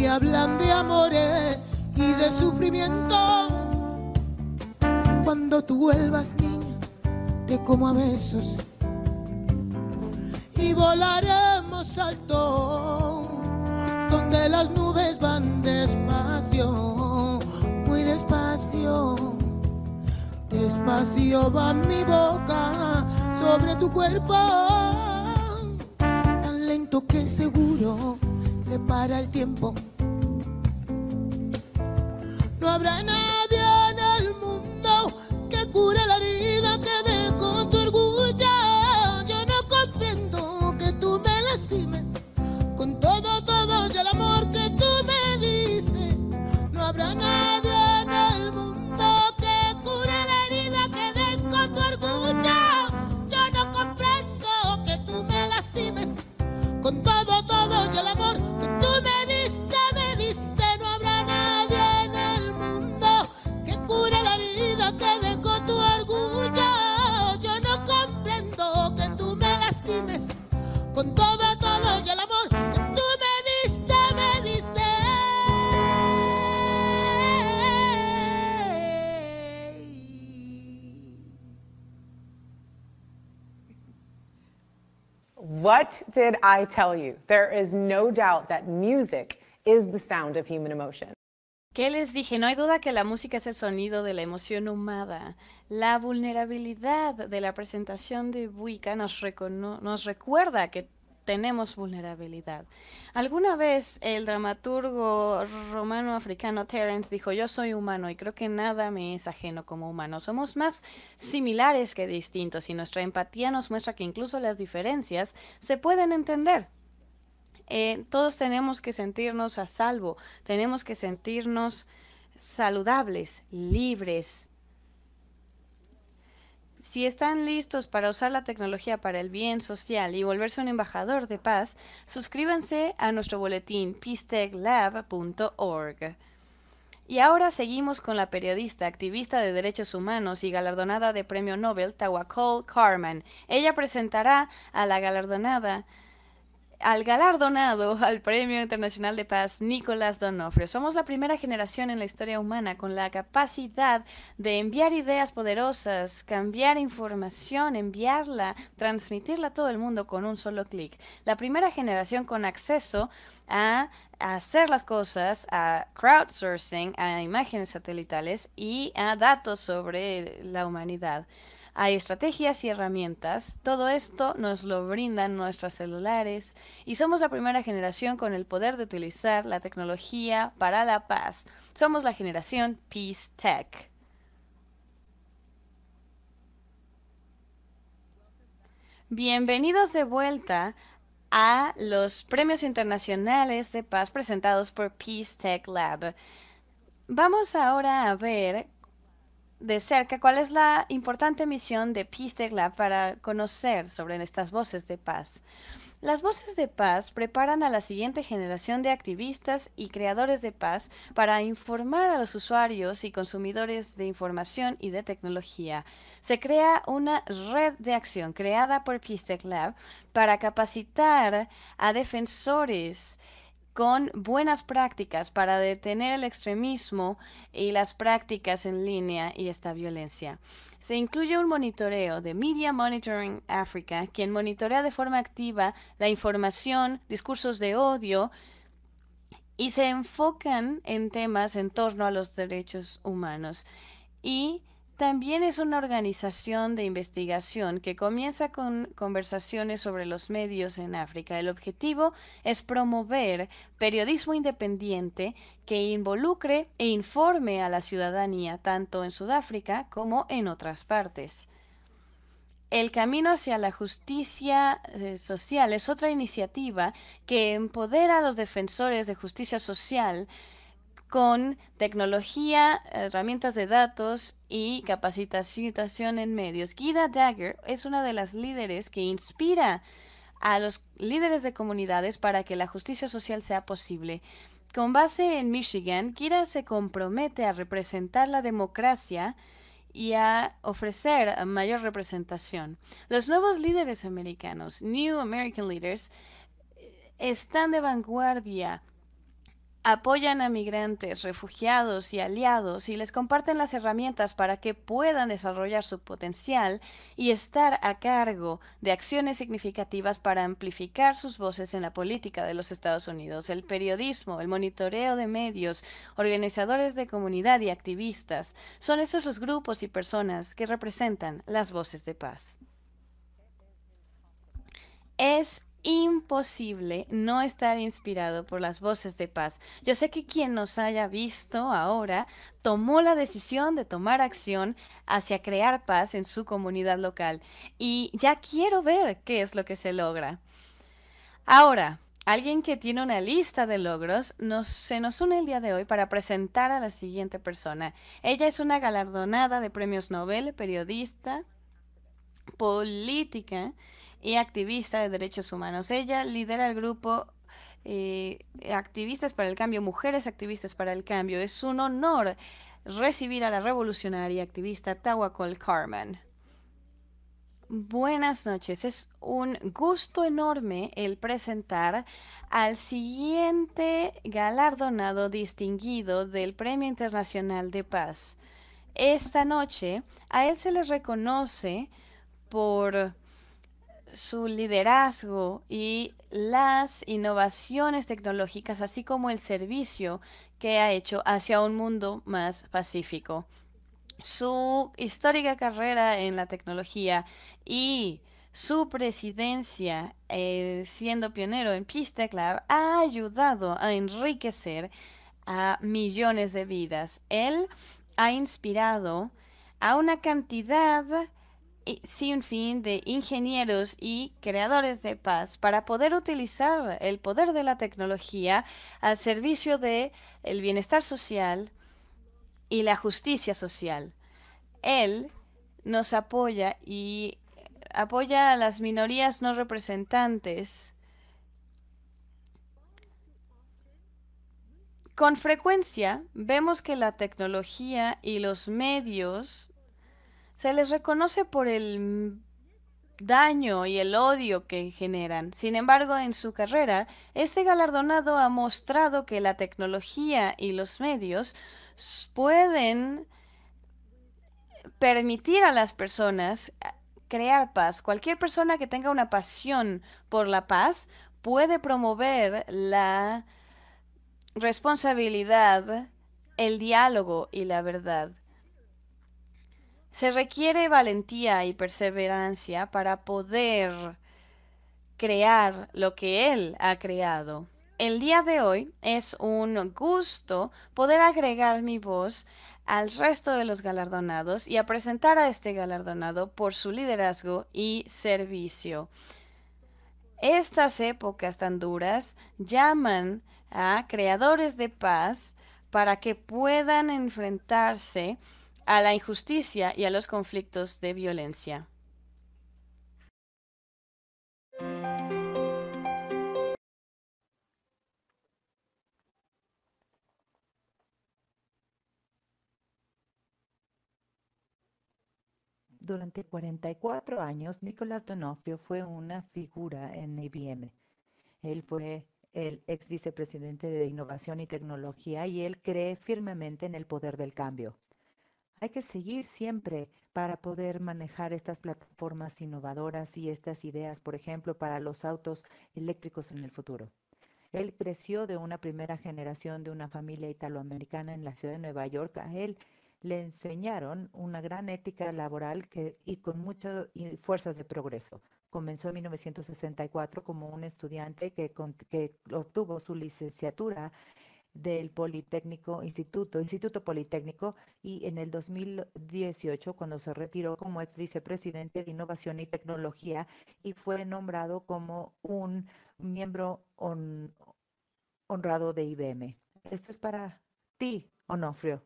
que hablan de amores y de sufrimiento. Cuando tú vuelvas, niña, te como a besos y volaremos alto donde las nubes van despacio, muy despacio. Despacio va mi boca sobre tu cuerpo, tan lento que seguro se para el tiempo ¿Qué les dije? No hay duda que la música es el sonido de la emoción humana. La vulnerabilidad de la presentación de Wicca nos recuerda que tenemos vulnerabilidad. Alguna vez el dramaturgo romano-africano Terence dijo, yo soy humano y creo que nada me es ajeno como humano. Somos más similares que distintos y nuestra empatía nos muestra que incluso las diferencias se pueden entender. Eh, todos tenemos que sentirnos a salvo, tenemos que sentirnos saludables, libres, si están listos para usar la tecnología para el bien social y volverse un embajador de paz, suscríbanse a nuestro boletín peacetechlab.org. Y ahora seguimos con la periodista, activista de derechos humanos y galardonada de Premio Nobel Tawakol Karman. Ella presentará a la galardonada al galardonado al Premio Internacional de Paz Nicolás Donofrio. Somos la primera generación en la historia humana con la capacidad de enviar ideas poderosas, cambiar información, enviarla, transmitirla a todo el mundo con un solo clic. La primera generación con acceso a a hacer las cosas, a crowdsourcing, a imágenes satelitales y a datos sobre la humanidad. Hay estrategias y herramientas. Todo esto nos lo brindan nuestros celulares y somos la primera generación con el poder de utilizar la tecnología para la paz. Somos la generación Peace Tech. Bienvenidos de vuelta a los premios internacionales de paz presentados por Peace Tech Lab. Vamos ahora a ver de cerca cuál es la importante misión de Peace Tech para conocer sobre estas voces de paz. Las voces de paz preparan a la siguiente generación de activistas y creadores de paz para informar a los usuarios y consumidores de información y de tecnología. Se crea una red de acción creada por Peace Tech Lab para capacitar a defensores con buenas prácticas para detener el extremismo y las prácticas en línea y esta violencia. Se incluye un monitoreo de Media Monitoring Africa, quien monitorea de forma activa la información, discursos de odio, y se enfocan en temas en torno a los derechos humanos. Y también es una organización de investigación que comienza con conversaciones sobre los medios en África. El objetivo es promover periodismo independiente que involucre e informe a la ciudadanía tanto en Sudáfrica como en otras partes. El Camino hacia la Justicia eh, Social es otra iniciativa que empodera a los defensores de justicia social con tecnología, herramientas de datos y capacitación en medios. Guida Dagger es una de las líderes que inspira a los líderes de comunidades para que la justicia social sea posible. Con base en Michigan, Kira se compromete a representar la democracia y a ofrecer mayor representación. Los nuevos líderes americanos, New American Leaders, están de vanguardia apoyan a migrantes, refugiados y aliados y les comparten las herramientas para que puedan desarrollar su potencial y estar a cargo de acciones significativas para amplificar sus voces en la política de los Estados Unidos, el periodismo, el monitoreo de medios, organizadores de comunidad y activistas. Son estos los grupos y personas que representan las voces de paz. Es imposible no estar inspirado por las voces de paz. Yo sé que quien nos haya visto ahora tomó la decisión de tomar acción hacia crear paz en su comunidad local y ya quiero ver qué es lo que se logra. Ahora, alguien que tiene una lista de logros se nos une el día de hoy para presentar a la siguiente persona. Ella es una galardonada de premios Nobel, periodista, política, y activista de derechos humanos. Ella lidera el grupo eh, Activistas para el Cambio, Mujeres Activistas para el Cambio. Es un honor recibir a la revolucionaria activista Tawakol Carmen. Buenas noches, es un gusto enorme el presentar al siguiente galardonado distinguido del Premio Internacional de Paz. Esta noche a él se le reconoce por su liderazgo y las innovaciones tecnológicas, así como el servicio que ha hecho hacia un mundo más pacífico. Su histórica carrera en la tecnología y su presidencia eh, siendo pionero en Pista ha ayudado a enriquecer a millones de vidas. Él ha inspirado a una cantidad sin fin de ingenieros y creadores de paz para poder utilizar el poder de la tecnología al servicio de bienestar social y la justicia social. Él nos apoya y apoya a las minorías no representantes Con frecuencia vemos que la tecnología y los medios se les reconoce por el daño y el odio que generan. Sin embargo, en su carrera, este galardonado ha mostrado que la tecnología y los medios pueden permitir a las personas eh, crear paz. Cualquier persona que tenga una pasión por la paz puede promover la responsabilidad, el diálogo y la verdad. Se requiere valentía y perseverancia para poder crear lo que Él ha creado. El día de hoy es un gusto poder agregar mi voz al resto de los galardonados y a presentar a este galardonado por su liderazgo y servicio. Estas épocas tan duras llaman a creadores de paz para que puedan enfrentarse a la injusticia y a los conflictos de violencia. Durante 44 años, Nicolás Donofrio fue una figura en IBM. E él fue el ex vicepresidente de Innovación y Tecnología y él cree firmemente en el poder del cambio hay que seguir siempre para poder manejar estas plataformas innovadoras y estas ideas, por ejemplo, para los autos eléctricos en el futuro. Él creció de una primera generación de una familia italoamericana en la ciudad de Nueva York. A él le enseñaron una gran ética laboral y con muchas fuerzas de progreso. Comenzó en 1964 como un estudiante que obtuvo su licenciatura del Politécnico Instituto, Instituto Politécnico, y en el 2018, cuando se retiró como ex vicepresidente de Innovación y Tecnología y fue nombrado como un miembro honrado de IBM. Esto es para ti, Onofrio.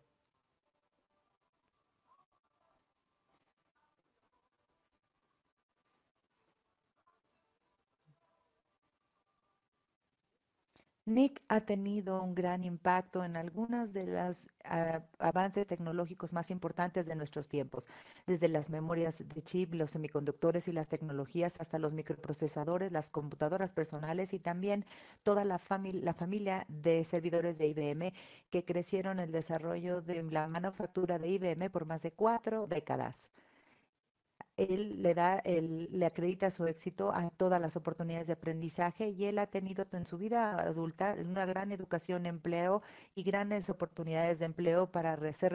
Nick ha tenido un gran impacto en algunos de los ah, avances tecnológicos más importantes de nuestros tiempos, desde las memorias de chip, los semiconductores y las tecnologías, hasta los microprocesadores, las computadoras personales y también toda la, la familia de servidores de IBM que crecieron el desarrollo de la manufactura de IBM por más de cuatro décadas él le da, le acredita su éxito a todas las oportunidades de aprendizaje y él ha tenido en su vida adulta una gran educación, empleo y grandes oportunidades de empleo para ser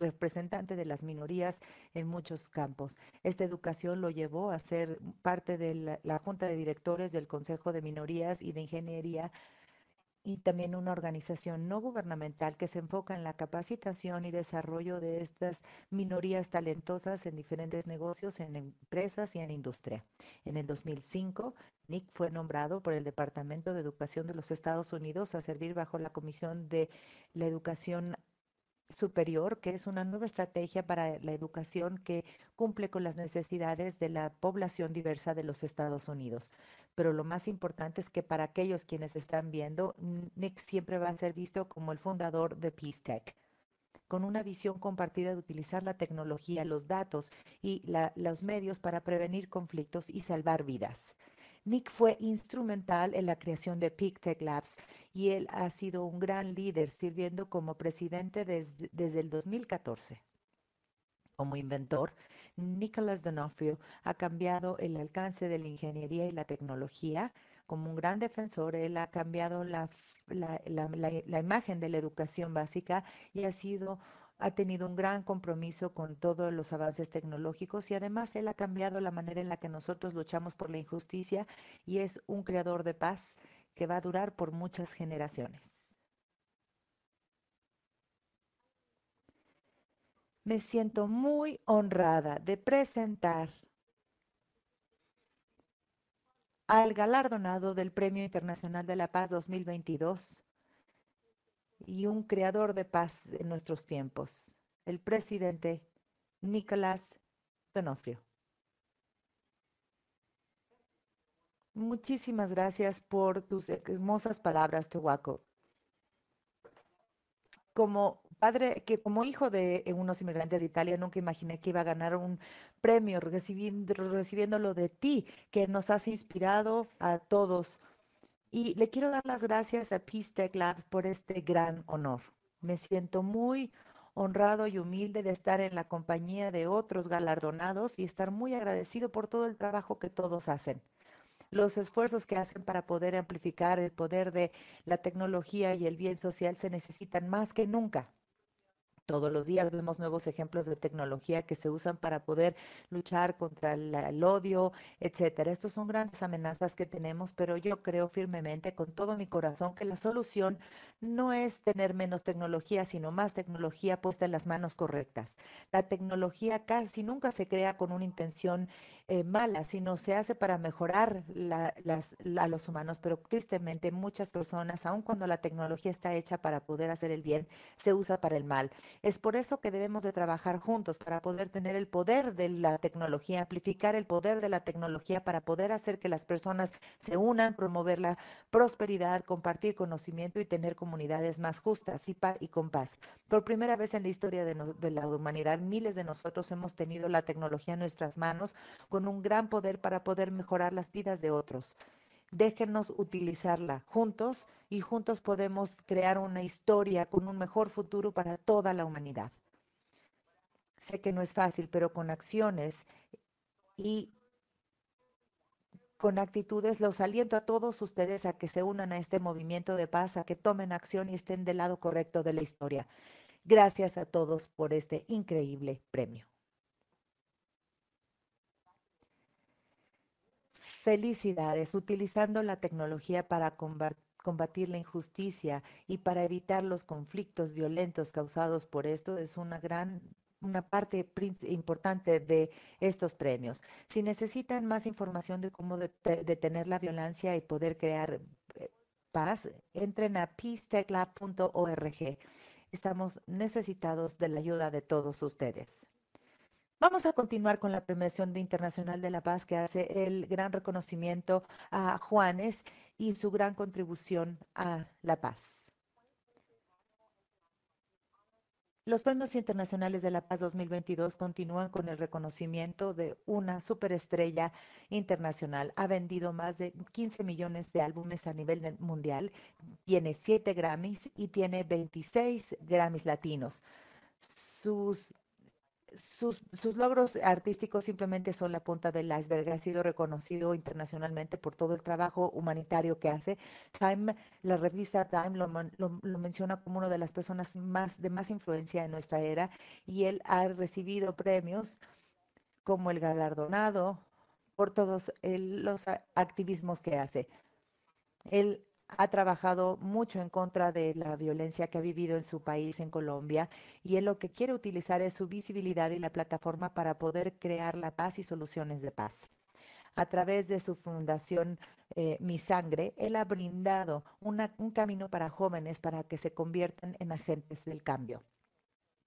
representante de las minorías en muchos campos. Esta educación lo llevó a ser parte de la Junta de Directores del Consejo de Minorías y de Ingeniería y también una organización no gubernamental que se enfoca en la capacitación y desarrollo de estas minorías talentosas en diferentes negocios, en empresas y en industria. En el 2005, Nick fue nombrado por el Departamento de Educación de los Estados Unidos a servir bajo la Comisión de la Educación superior, que es una nueva estrategia para la educación que cumple con las necesidades de la población diversa de los Estados Unidos. Pero lo más importante es que para aquellos quienes están viendo, Nick siempre va a ser visto como el fundador de Peace Tech con una visión compartida de utilizar la tecnología, los datos y los medios para prevenir conflictos y salvar vidas. Nick fue instrumental en la creación de Tech Labs y él ha sido un gran líder, sirviendo como presidente desde, el 2014. Como inventor, Nicholas Donofrio ha cambiado el alcance de la ingeniería y la tecnología. Como un gran defensor, él ha cambiado la, la, la imagen de la educación básica y ha sido ha tenido un gran compromiso con todos los avances tecnológicos y además él ha cambiado la manera en la que nosotros luchamos por la injusticia y es un creador de paz que va a durar por muchas generaciones. Me siento muy honrada de presentar al galardonado del Premio Internacional de la Paz 2022 y un creador de paz en nuestros tiempos, el presidente Nicolás Donofrio. Muchísimas gracias por tus hermosas palabras, Tehuaco. Como padre, que como hijo de unos inmigrantes de Italia, nunca imaginé que iba a ganar un premio recibiéndolo de ti, que nos has inspirado a todos y le quiero dar las gracias a Peace Tech Lab por este gran honor. Me siento muy honrado y humilde de estar en la compañía de otros galardonados y estar muy agradecido por todo el trabajo que todos hacen. Los esfuerzos que hacen para poder amplificar el poder de la tecnología y el bien social se necesitan más que nunca. Todos los días vemos nuevos ejemplos de tecnología que se usan para poder luchar contra el, odio, etcétera. Estos son grandes amenazas que tenemos, pero yo creo firmemente con todo mi corazón que la solución no es tener menos tecnología, sino más tecnología puesta en las manos correctas. La tecnología casi nunca se crea con una intención eh, mala, sino se hace para mejorar las, a los humanos. Pero tristemente muchas personas, aun cuando la tecnología está hecha para poder hacer el bien, se usa para el mal. Es por eso que debemos de trabajar juntos para poder tener el poder de la tecnología, amplificar el poder de la tecnología para poder hacer que las personas se unan, promover la prosperidad, compartir conocimiento y tener comunidades más justas y, y con paz. Por primera vez en la historia de la humanidad, miles de nosotros hemos tenido la tecnología en nuestras manos con un gran poder para poder mejorar las vidas de otros. Déjenos utilizarla juntos y juntos podemos crear una historia con un mejor futuro para toda la humanidad. Sé que no es fácil, pero con acciones y con actitudes los aliento a todos ustedes a que se unan a este movimiento de paz, a que tomen acción y estén del lado correcto de la historia. Gracias a todos por este increíble premio. Felicidades, utilizando la tecnología para combatir la injusticia y para evitar los conflictos violentos causados por esto es una gran una parte importante de estos premios. Si necesitan más información de cómo detener la violencia y poder crear eh, paz, entren a peacetechlab.org. Estamos necesitados de la ayuda de todos ustedes. Vamos a continuar con la Premiación de Internacional de la Paz que hace el gran reconocimiento a Juanes y su gran contribución a la paz. Los Premios Internacionales de la Paz 2022 continúan con el reconocimiento de una superestrella internacional. Ha vendido más de 15 millones de álbumes a nivel mundial, tiene 7 Grammys y tiene 26 Grammys latinos. Sus sus, logros artísticos simplemente son la punta del iceberg. Ha sido reconocido internacionalmente por todo el trabajo humanitario que hace. Time, la revista Time lo, menciona como una de las personas más, de más influencia en nuestra era y él ha recibido premios como el galardonado por todos los activismos que hace ha trabajado mucho en contra de la violencia que ha vivido en su país, en Colombia, y él lo que quiere utilizar es su visibilidad y la plataforma para poder crear la paz y soluciones de paz a través de su fundación eh, Mi Sangre, él ha brindado un camino para jóvenes para que se conviertan en agentes del cambio.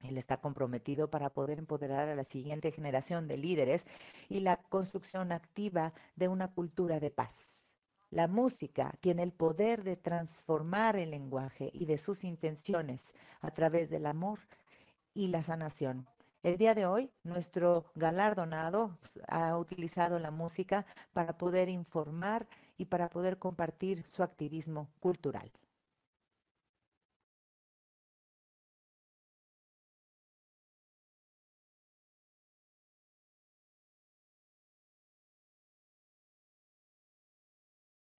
Él está comprometido para poder empoderar a la siguiente generación de líderes y la construcción activa de una cultura de paz. La música tiene el poder de transformar el lenguaje y de sus intenciones a través del amor y la sanación. El día de hoy, nuestro galardonado ha utilizado la música para poder informar y para poder compartir su activismo cultural.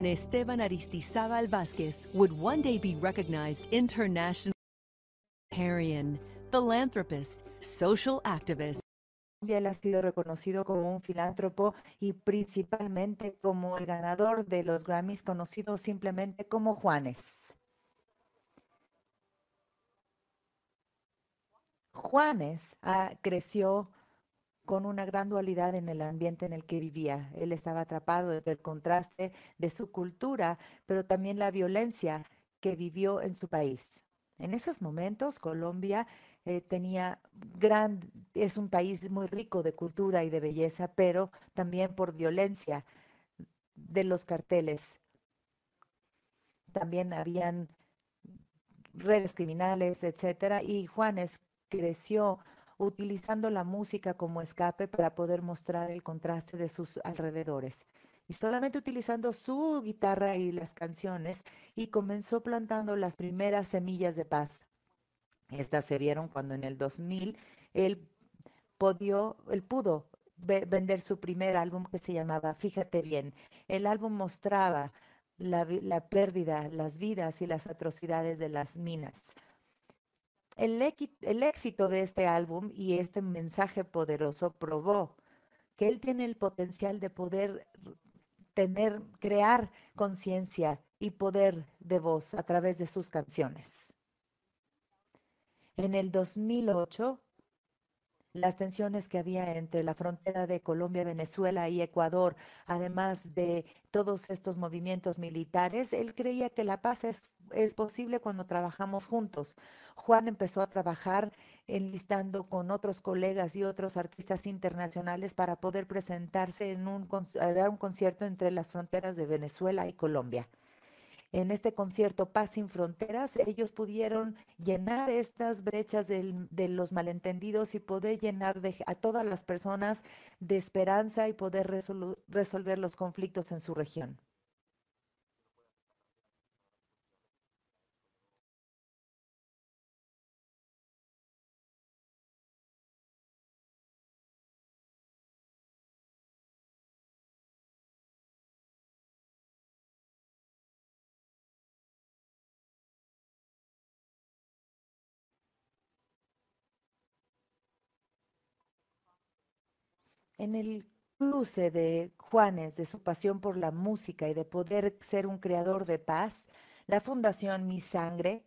Esteban Aristizábal Vázquez would one day be recognized internationally. philanthropist, social activist. Él ha sido reconocido como un filántropo y principalmente como el ganador de los Grammys, conocido simplemente como Juanes. Juanes ah, creció con una gran dualidad en el ambiente en el que vivía. Él estaba atrapado del contraste de su cultura, pero también la violencia que vivió en su país. En esos momentos, Colombia eh, tenía gran, es un país muy rico de cultura y de belleza, pero también por violencia de los carteles. También habían redes criminales, etcétera, y Juanes creció utilizando la música como escape para poder mostrar el contraste de sus alrededores. Y solamente utilizando su guitarra y las canciones, y comenzó plantando las primeras semillas de paz. Estas se vieron cuando en el 2000 él, pudo vender su primer álbum que se llamaba Fíjate bien. El álbum mostraba la, la pérdida, las vidas y las atrocidades de las minas el, éxito de este álbum y este mensaje poderoso probó que él tiene el potencial de poder tener, crear conciencia y poder de voz a través de sus canciones. En el 2008 las tensiones que había entre la frontera de Colombia, Venezuela y Ecuador, además de todos estos movimientos militares, él creía que la paz es, posible cuando trabajamos juntos. Juan empezó a trabajar enlistando con otros colegas y otros artistas internacionales para poder presentarse en un, dar un concierto entre las fronteras de Venezuela y Colombia en este concierto Paz sin Fronteras, ellos pudieron llenar estas brechas de los malentendidos y poder llenar a todas las personas de esperanza y poder resolver los conflictos en su región. en el cruce de Juanes, de su pasión por la música y de poder ser un creador de paz, la Fundación Mi Sangre,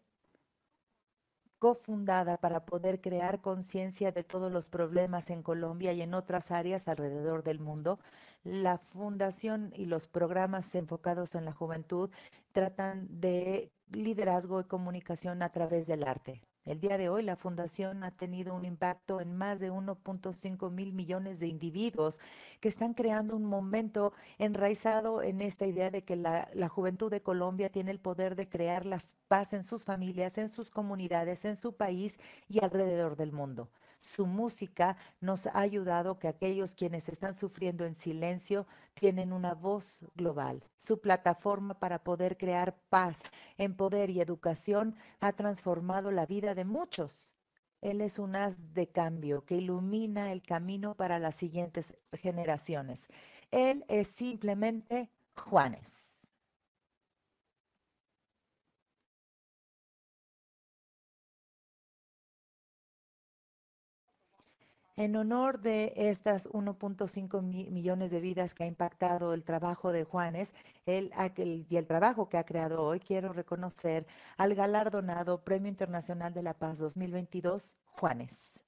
cofundada para poder crear conciencia de todos los problemas en Colombia y en otras áreas alrededor del mundo, la fundación y los programas enfocados en la juventud tratan de liderazgo y comunicación a través del arte. El día de hoy la fundación ha tenido un impacto en más de 1.5 mil millones de individuos que están creando un momento enraizado en esta idea de que la, la juventud de Colombia tiene el poder de crear la paz en sus familias, en sus comunidades, en su país y alrededor del mundo. Su música nos ha ayudado que aquellos quienes están sufriendo en silencio tienen una voz global. Su plataforma para poder crear paz en poder y educación ha transformado la vida de muchos. Él es un haz de cambio que ilumina el camino para las siguientes generaciones. Él es simplemente Juanes. En honor de estas 1.5 millones de vidas que ha impactado el trabajo de Juanes el, y el trabajo que ha creado hoy, quiero reconocer al galardonado Premio Internacional de la Paz 2022, Juanes.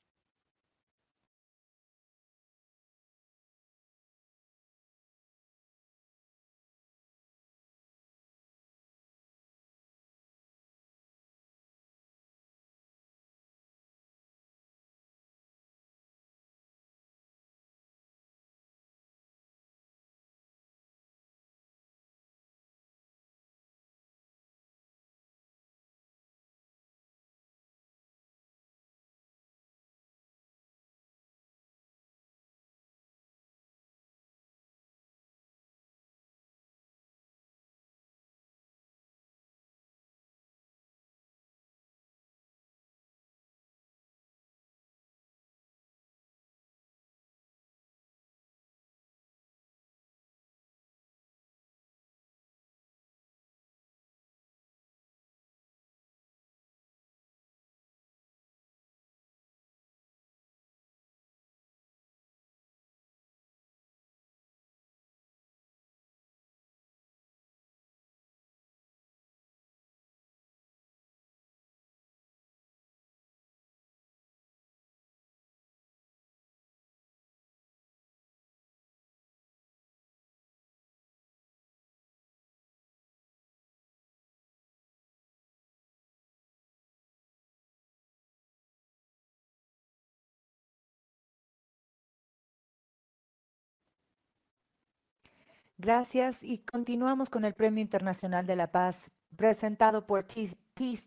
Gracias y continuamos con el Premio Internacional de la Paz presentado por Peace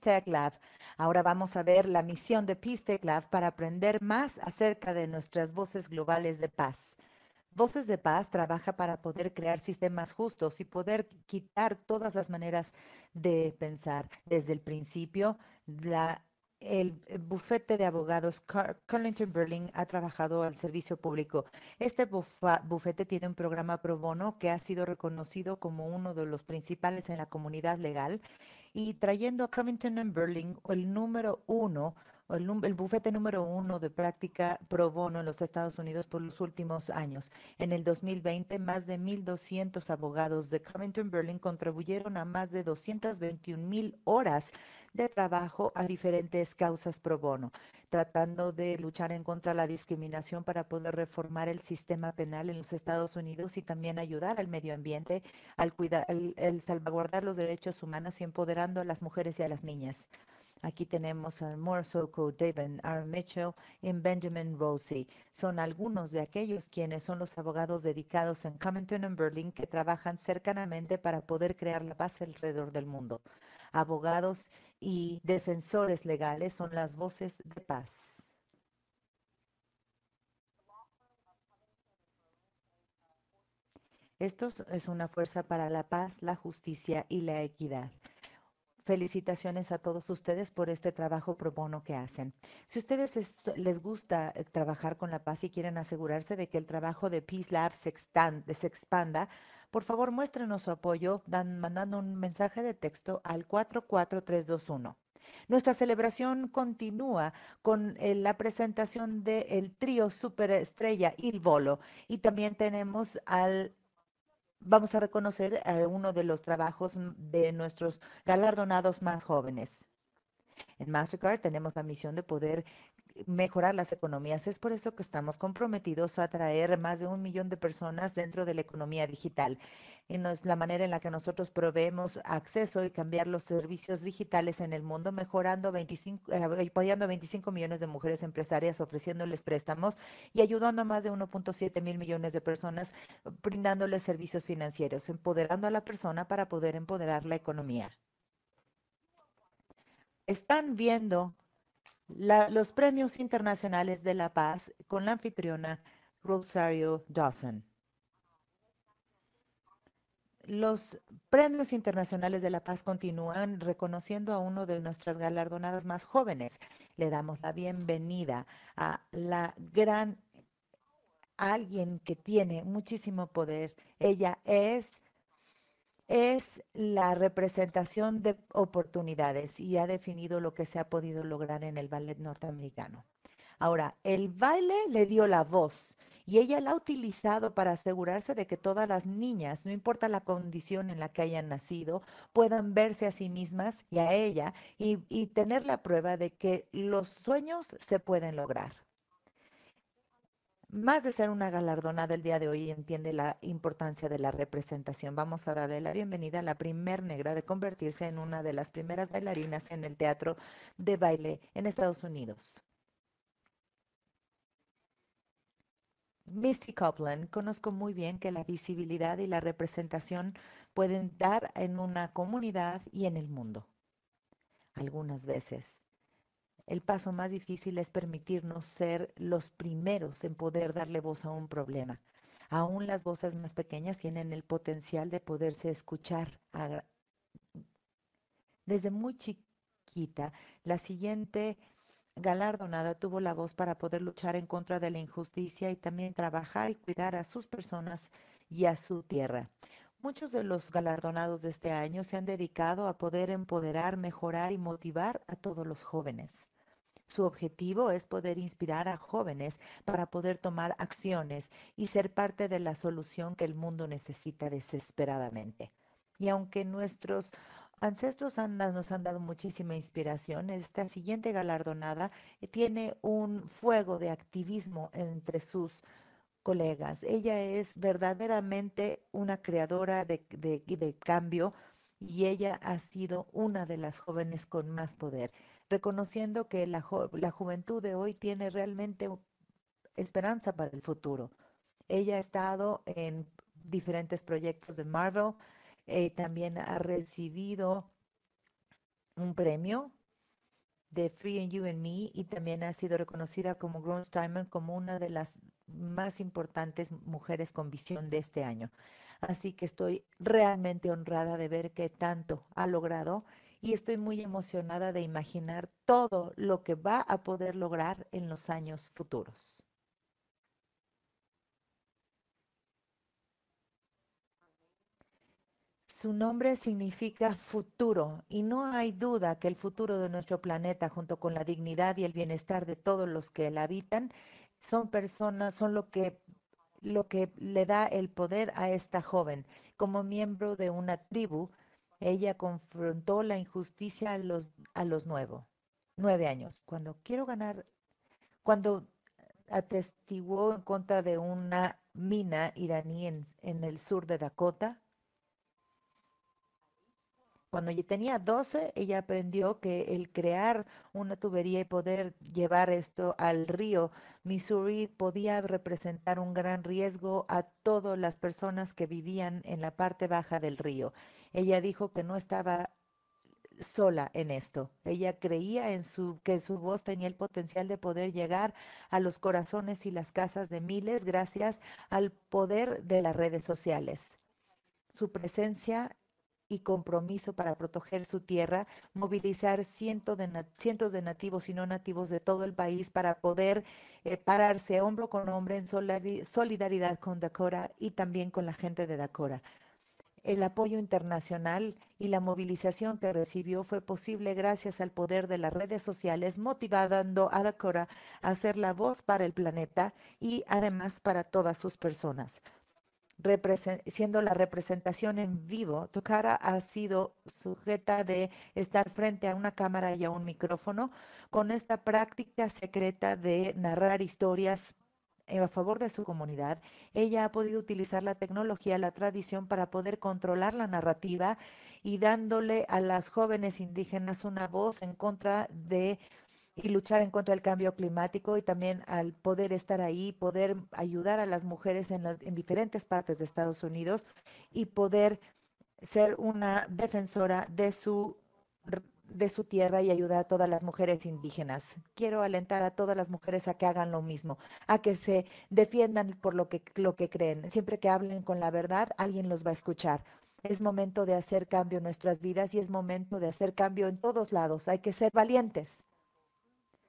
Tech Lab. Ahora vamos a ver la misión de Peace Tech Lab para aprender más acerca de nuestras voces globales de paz. Voces de Paz trabaja para poder crear sistemas justos y poder quitar todas las maneras de pensar. Desde el principio, la el bufete de abogados Collington berling ha trabajado al servicio público. Este bufete tiene un programa pro bono que ha sido reconocido como uno de los principales en la comunidad legal y trayendo a Covington berling el número uno el, bufete número uno de práctica pro bono en los Estados Unidos por los últimos años. En el 2020, más de 1.200 abogados de Covington Berlin contribuyeron a más de 221.000 horas de trabajo a diferentes causas pro bono, tratando de luchar en contra de la discriminación para poder reformar el sistema penal en los Estados Unidos y también ayudar al medio ambiente, al cuidar, el salvaguardar los derechos humanos y empoderando a las mujeres y a las niñas. Aquí tenemos a Moore David R. Mitchell y Benjamin Rossi. Son algunos de aquellos quienes son los abogados dedicados en Covington en Berlín que trabajan cercanamente para poder crear la paz alrededor del mundo. Abogados y defensores legales son las voces de paz. Esto es una fuerza para la paz, la justicia y la equidad felicitaciones a todos ustedes por este trabajo pro bono que hacen. Si a ustedes les gusta eh, trabajar con la paz y quieren asegurarse de que el trabajo de Peace Lab se, expanda, por favor muéstrenos su apoyo mandando un mensaje de texto al 44321. Nuestra celebración continúa con eh, la presentación del trío Superestrella Il Volo y también tenemos al vamos a reconocer a eh, uno de los trabajos mm, de nuestros galardonados más jóvenes. En Mastercard tenemos la misión de poder mejorar las economías. Es por eso que estamos comprometidos a atraer más de un millón de personas dentro de la economía digital. es la manera en la que nosotros proveemos acceso y cambiar los servicios digitales en el mundo, mejorando 25, eh, apoyando a 25 millones de mujeres empresarias, ofreciéndoles préstamos y ayudando a más de 1.7 mil millones de personas, brindándoles servicios financieros, empoderando a la persona para poder empoderar la economía. Están viendo los premios internacionales de la paz con la anfitriona Rosario Dawson. Los premios internacionales de la paz continúan reconociendo a uno de nuestras galardonadas más jóvenes. Le damos la bienvenida a la gran alguien que tiene muchísimo poder. Ella es es la representación de oportunidades y ha definido lo que se ha podido lograr en el ballet norteamericano. Ahora, el baile le dio la voz y ella la ha utilizado para asegurarse de que todas las niñas, no importa la condición en la que hayan nacido, puedan verse a sí mismas y a ella y, tener la prueba de que los sueños se pueden lograr más de ser una galardonada del día de hoy, entiende la importancia de la representación. Vamos a darle la bienvenida a la primer negra de convertirse en una de las primeras bailarinas en el teatro de baile en Estados Unidos. Misty Copeland, conozco muy bien que la visibilidad y la representación pueden dar en una comunidad y en el mundo. Algunas veces el paso más difícil es permitirnos ser los primeros en poder darle voz a un problema. Aún las voces más pequeñas tienen el potencial de poderse escuchar. Desde muy chiquita, la siguiente galardonada tuvo la voz para poder luchar en contra de la injusticia y también trabajar y cuidar a sus personas y a su tierra. Muchos de los galardonados de este año se han dedicado a poder empoderar, mejorar y motivar a todos los jóvenes. Su objetivo es poder inspirar a jóvenes para poder tomar acciones y ser parte de la solución que el mundo necesita desesperadamente. Y aunque nuestros ancestros nos han dado muchísima inspiración, esta siguiente galardonada eh, tiene un fuego de activismo entre sus colegas. Ella es verdaderamente una creadora de cambio y ella ha sido una de las jóvenes con más poder reconociendo que la, la juventud de hoy tiene realmente esperanza para el futuro. Ella ha estado en diferentes proyectos de Marvel, eh, también ha recibido un premio de Free and You and Me y también ha sido reconocida como Gronsteimer como una de las más importantes mujeres con visión de este año. Así que estoy realmente honrada de ver que tanto ha logrado y estoy muy emocionada de imaginar todo lo que va a poder lograr en los años futuros. Su nombre significa futuro y no hay duda que el futuro de nuestro planeta, junto con la dignidad y el bienestar de todos los que la habitan, son personas, son lo que lo que le da el poder a esta joven como miembro de una tribu ella confrontó la injusticia a los, a los nueve años. Cuando quiero ganar, cuando atestiguó en contra de una mina iraní en el sur de Dakota, cuando tenía 12, ella aprendió que el crear una tubería y poder llevar esto al río Missouri podía representar un gran riesgo a todas las personas que vivían en la parte baja del río. Ella dijo que no estaba sola en esto. Ella creía en su que su voz tenía el potencial de poder llegar a los corazones y las casas de miles gracias al poder de las redes sociales. Su presencia y compromiso para proteger su tierra, movilizar cientos de, cientos de nativos y no nativos de todo el país para poder eh, pararse hombro con hombro en solidaridad con Dakota y también con la gente de Dakota. El apoyo internacional y la movilización que recibió fue posible gracias al poder de las redes sociales, motivando a Dakota a ser la voz para el planeta y además para todas sus personas siendo la representación en vivo, Tokara ha sido sujeta de estar frente a una cámara y a un micrófono con esta práctica secreta de narrar historias eh, a favor de su comunidad, ella ha podido utilizar la tecnología, la tradición para poder controlar la narrativa y dándole a las jóvenes indígenas una voz en contra de y luchar en contra del cambio climático y también al poder estar ahí, poder ayudar a las mujeres en, diferentes partes de Estados Unidos y poder ser una defensora de su de su tierra y ayudar a todas las mujeres indígenas. Quiero alentar a todas las mujeres a que hagan lo mismo, a que se defiendan por lo que, lo que creen. Siempre que hablen con la verdad, alguien los va a escuchar. Es momento de hacer cambio en nuestras vidas y es momento de hacer cambio en todos lados. Hay que ser valientes.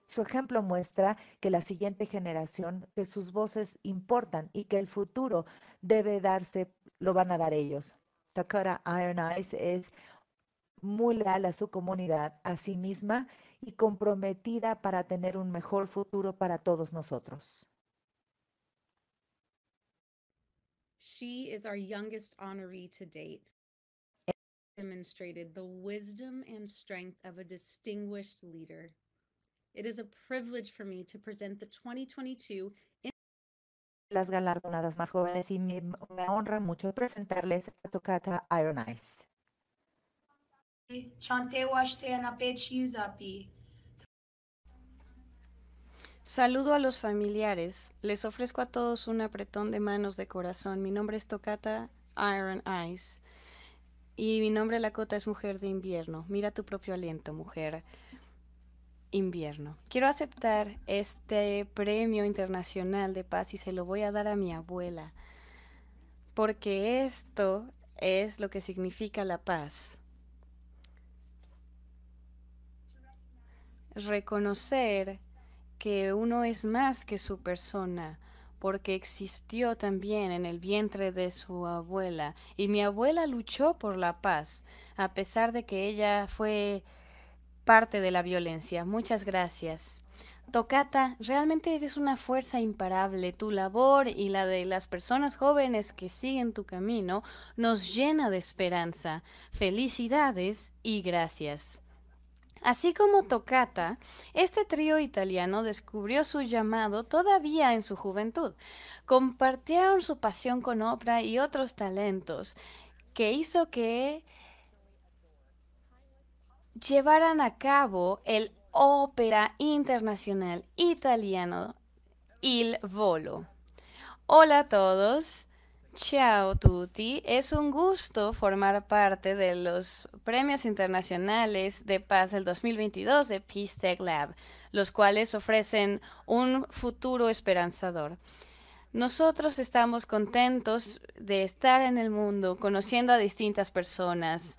Su ejemplo muestra que la siguiente generación, que sus voces importan y que el futuro debe darse, lo van a dar ellos. Takara Iron Eyes es muy leal a su comunidad, a sí misma y comprometida para tener un mejor futuro para todos nosotros. She is our youngest honoree to date. Demonstrated the wisdom and strength of a distinguished leader. It is a privilege for me to present 2022 las galardonadas más jóvenes y me, me honra mucho presentarles a Tocata Iron Eyes. Saludo a los familiares. Les ofrezco a todos un apretón de manos de corazón. Mi nombre es Tocata Iron Eyes y mi nombre Lakota es Mujer de Invierno. Mira tu propio aliento, mujer invierno. Quiero aceptar este premio internacional de paz y se lo voy a dar a mi abuela, porque esto es lo que significa la paz. Reconocer que uno es más que su persona, porque existió también en el vientre de su abuela, y mi abuela luchó por la paz, a pesar de que ella fue parte de la violencia. Muchas gracias. Tocata, realmente eres una fuerza imparable. Tu labor y la de las personas jóvenes que siguen tu camino nos llena de esperanza. Felicidades y gracias. Así como tocata este trío italiano descubrió su llamado todavía en su juventud. Compartieron su pasión con obra y otros talentos que hizo que llevarán a cabo el Ópera Internacional Italiano Il Volo. Hola a todos. Ciao tutti, es un gusto formar parte de los Premios Internacionales de Paz del 2022 de Peace Tech Lab, los cuales ofrecen un futuro esperanzador. Nosotros estamos contentos de estar en el mundo, conociendo a distintas personas,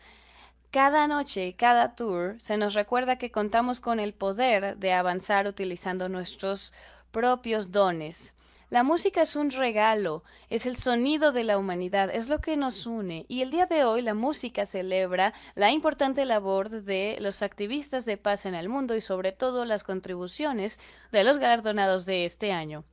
cada noche, cada tour, se nos recuerda que contamos con el poder de avanzar utilizando nuestros propios dones. La música es un regalo, es el sonido de la humanidad, es lo que nos une. Y el día de hoy la música celebra la importante labor de los activistas de paz en el mundo y sobre todo las contribuciones de los galardonados de este año.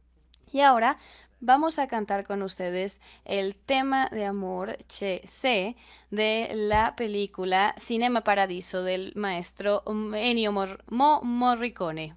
Y ahora vamos a cantar con ustedes el tema de amor Che C de la película Cinema Paradiso del maestro Ennio Morricone.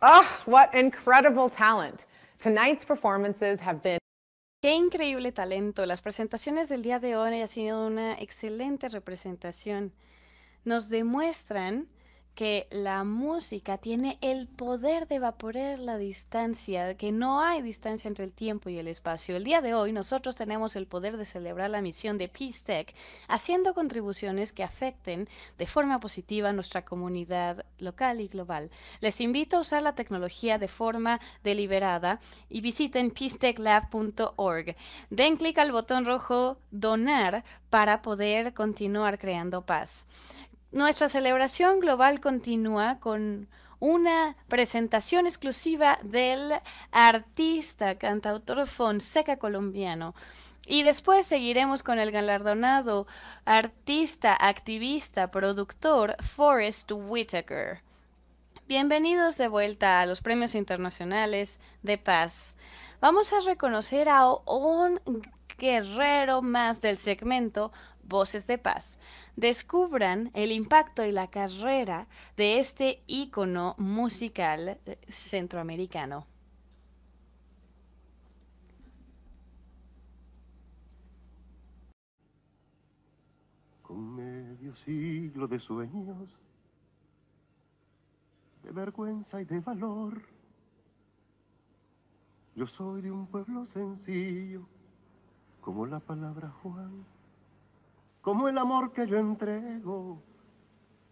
Ah, what incredible talent. Tonight's performances have been Qué increíble talento. Las presentaciones del día de hoy han sido una excelente representación. Nos demuestran que la música tiene el poder de evaporar la distancia, que no hay distancia entre el tiempo y el espacio. El día de hoy nosotros tenemos el poder de celebrar la misión de Peace Tech, haciendo contribuciones que afecten de forma positiva a nuestra comunidad local y global. Les invito a usar la tecnología de forma deliberada y visiten peacetechlab.org. Den clic al botón rojo donar para poder continuar creando paz. Nuestra celebración global continúa con una presentación exclusiva del artista cantautor Fonseca colombiano. Y después seguiremos con el galardonado artista, activista, productor Forrest Whitaker. Bienvenidos de vuelta a los Premios Internacionales de Paz. Vamos a reconocer a un guerrero más del segmento Voces de Paz. Descubran el impacto y la carrera de este ícono musical eh, centroamericano. Con medio siglo de sueños, de vergüenza y de valor, yo soy de un pueblo sencillo, como la palabra Juan como el amor que yo entrego,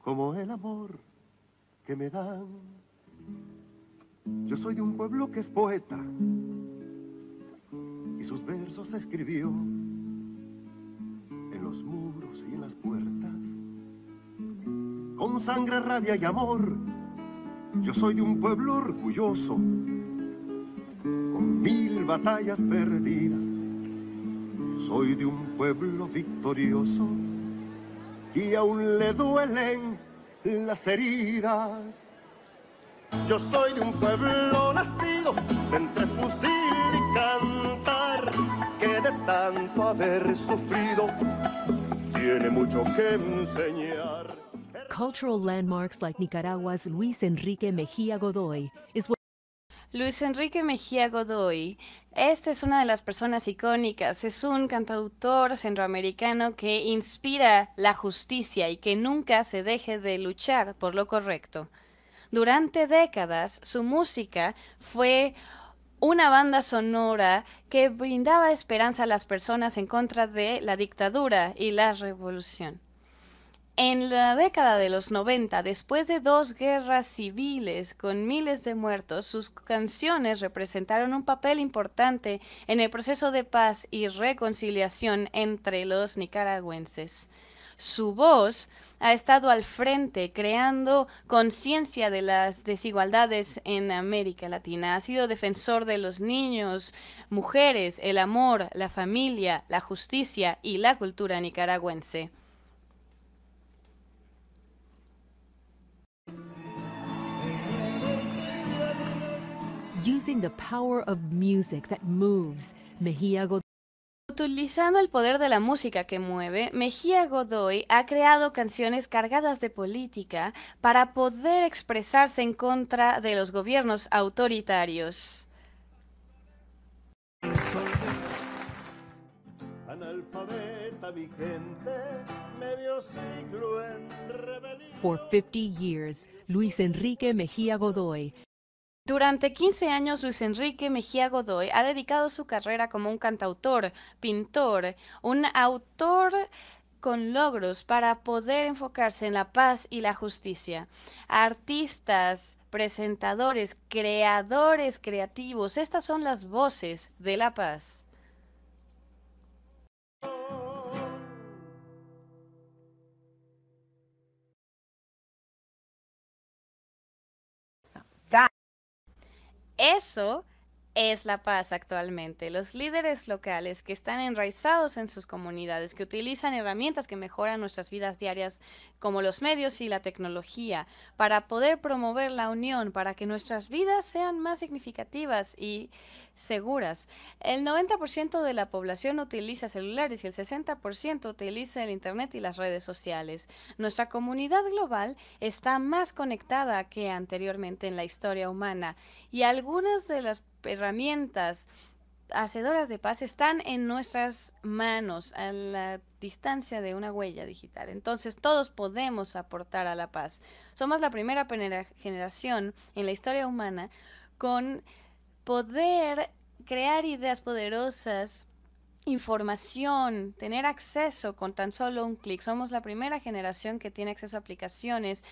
como el amor que me dan. Yo soy de un pueblo que es poeta y sus versos escribió en los muros y en las puertas, con sangre, rabia y amor. Yo soy de un pueblo orgulloso, con mil batallas perdidas soy de un pueblo victorioso y aún le duelen las heridas. Yo soy de un pueblo nacido entre fusil y cantar, que de tanto haber sufrido tiene mucho que enseñar. Cultural landmarks like Nicaragua's Luis Enrique Mejía Godoy Luis Enrique Mejía Godoy. Esta es una de las personas icónicas, es un cantautor centroamericano que inspira la justicia y que nunca se deje de luchar por lo correcto. Durante décadas, su música fue una banda sonora que brindaba esperanza a las personas en contra de la dictadura y la revolución. En la década de los 90, después de dos guerras civiles con miles de muertos, sus canciones representaron un papel importante en el proceso de paz y reconciliación entre los nicaragüenses. Su voz ha estado al frente creando conciencia de las desigualdades en América Latina. Ha sido defensor de los niños, mujeres, el amor, la familia, la justicia y la cultura nicaragüense. using the power of music that moves, Mejía Godoy. Utilizando el poder de la música que mueve, Mejía Godoy ha creado canciones cargadas de política para poder expresarse en contra de los gobiernos autoritarios. For 50 years, Luis Enrique Mejía Godoy durante 15 años, Luis Enrique Mejía Godoy ha dedicado su carrera como un cantautor, pintor, un autor con logros para poder enfocarse en la paz y la justicia. Artistas, presentadores, creadores creativos, estas son las voces de la paz. eso es la paz actualmente. Los líderes locales que están enraizados en sus comunidades, que utilizan herramientas que mejoran nuestras vidas diarias, como los medios y la tecnología, para poder promover la unión, para que nuestras vidas sean más significativas y seguras. El 90% de la población utiliza celulares y el 60% utiliza el Internet y las redes sociales. Nuestra comunidad global está más conectada que anteriormente en la historia humana y algunas de las herramientas hacedoras de paz están en nuestras manos a la distancia de una huella digital. Entonces todos podemos aportar a la paz. Somos la primera generación en la historia humana con poder crear ideas poderosas, información, tener acceso con tan solo un clic. Somos la primera generación que tiene acceso a aplicaciones,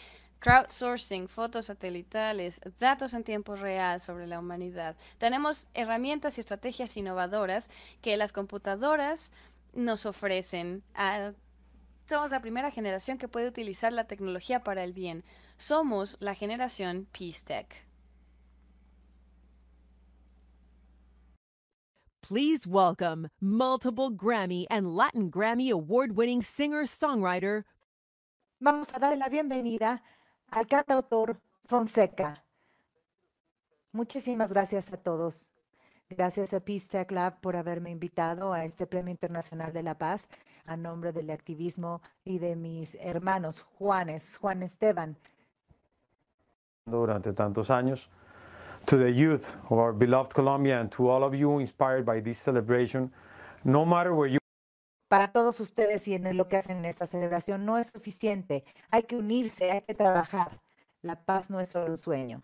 crowdsourcing, fotos satelitales, datos en tiempo real sobre la humanidad. Tenemos herramientas y estrategias innovadoras que las computadoras nos ofrecen. Ah, somos la primera generación que puede utilizar la tecnología para el bien. Somos la generación PeaceTech. Please welcome multiple Grammy and Latin Grammy award winning singer songwriter. Vamos a darle la bienvenida al Fonseca. Muchísimas gracias a todos. Gracias a Pista Club por haberme invitado a este Premio Internacional de la Paz a nombre del activismo y de mis hermanos Juanes, Juan Esteban. Durante tantos años, to the youth of our beloved Colombia and to all of you inspired by this celebration, no matter where you para todos ustedes y en lo que hacen en esta celebración no es suficiente. Hay que unirse, hay que trabajar. La paz no es solo un sueño.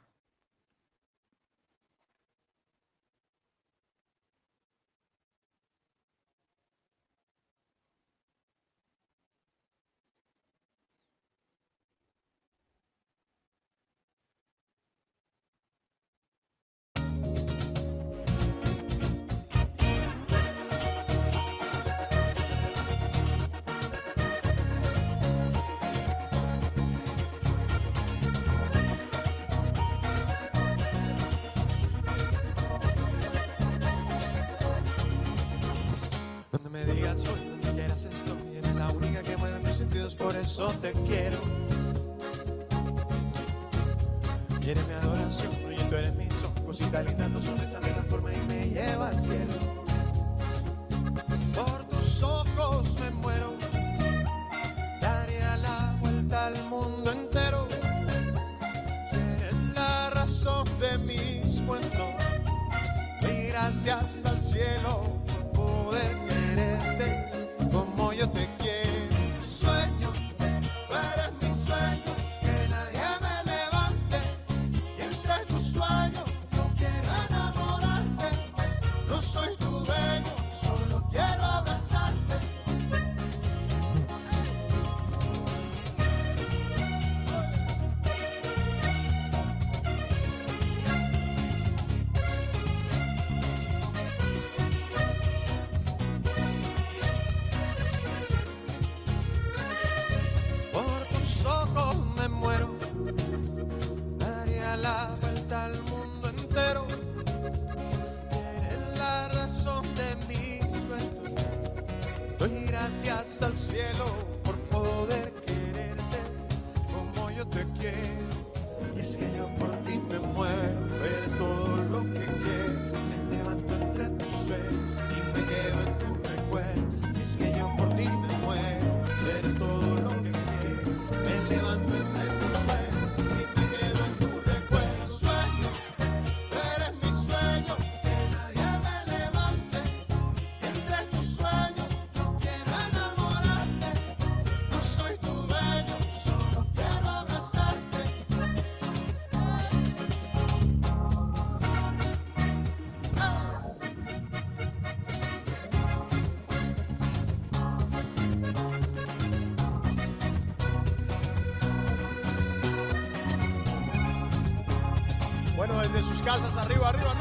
arriba, arriba.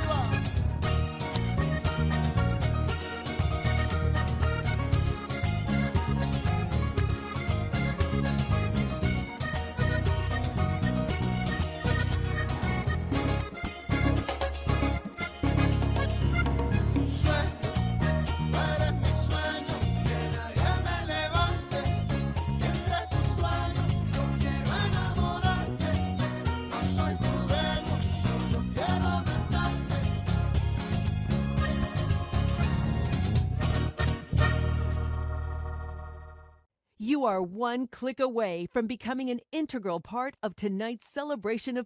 one click away from becoming an integral part of tonight's celebration of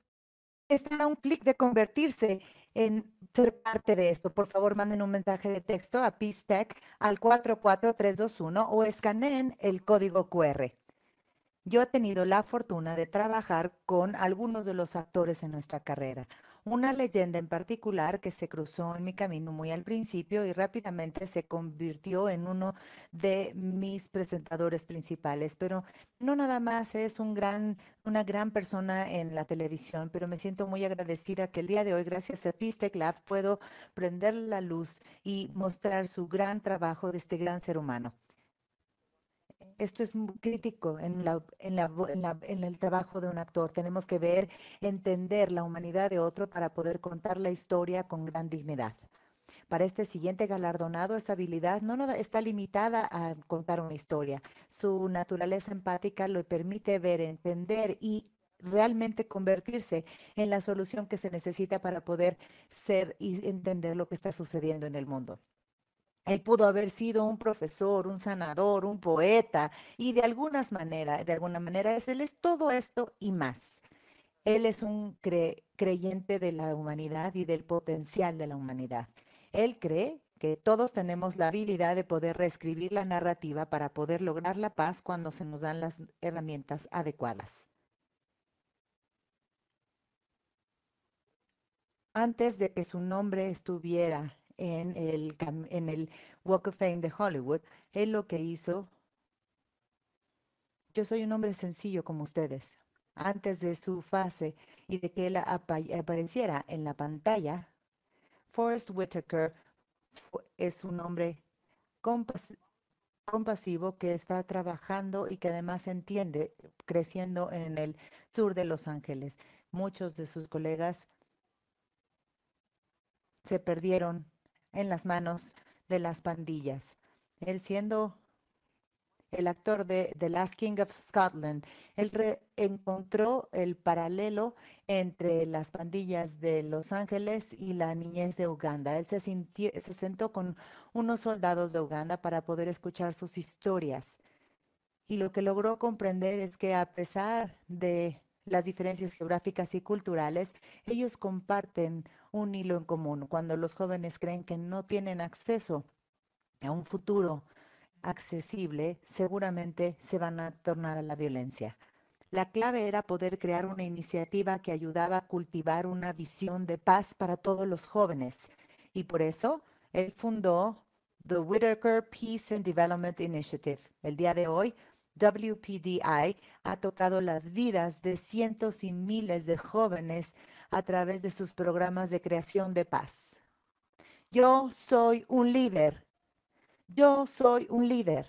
a un clic de convertirse en ser parte de esto. Por favor, manden un mensaje de texto a Tech al 44321 o escaneen el código QR. Yo he tenido la fortuna de trabajar con algunos de los actores en nuestra carrera una leyenda en particular que se cruzó en mi camino muy al principio y rápidamente se convirtió en uno de mis presentadores principales, pero no nada más es un gran, una gran persona en la televisión, pero me siento muy agradecida que el día de hoy, gracias a Piste Club, puedo prender la luz y mostrar su gran trabajo de este gran ser humano esto es muy crítico en, el trabajo de un actor. Tenemos que ver, entender la humanidad de otro para poder contar la historia con gran dignidad. Para este siguiente galardonado, esa habilidad no, no está limitada a contar una historia. Su naturaleza empática le permite ver, entender y realmente convertirse en la solución que se necesita para poder ser y entender lo que está sucediendo en el mundo. Él pudo haber sido un profesor, un sanador, un poeta, y de algunas manera, de alguna manera es, él es todo esto y más. Él es un creyente de la humanidad y del potencial de la humanidad. Él cree que todos tenemos la habilidad de poder reescribir la narrativa para poder lograr la paz cuando se nos dan las herramientas adecuadas. Antes de que su nombre estuviera en el, en el Walk of Fame de Hollywood, él lo que hizo, yo soy un hombre sencillo como ustedes. Antes de su fase y de que él apareciera en la pantalla, Forrest Whitaker es un hombre compasivo que está trabajando y que además entiende creciendo en el sur de Los Ángeles. Muchos de sus colegas se perdieron en las manos de las pandillas. Él siendo el actor de The Last King of Scotland, él encontró el paralelo entre las pandillas de Los Ángeles y la niñez de Uganda. Él se, se sentó con unos soldados de Uganda para poder escuchar sus historias. Y lo que logró comprender es que a pesar de las diferencias geográficas y culturales, ellos comparten un hilo en común. Cuando los jóvenes creen que no tienen acceso a un futuro accesible, seguramente se van a tornar a la violencia. La clave era poder crear una iniciativa que ayudaba a cultivar una visión de paz para todos los jóvenes. Y por eso él fundó The Whitaker Peace and Development Initiative. El día de hoy WPDI ha tocado las vidas de cientos y miles de jóvenes a través de sus programas de creación de paz. Yo soy un líder. Yo soy un líder.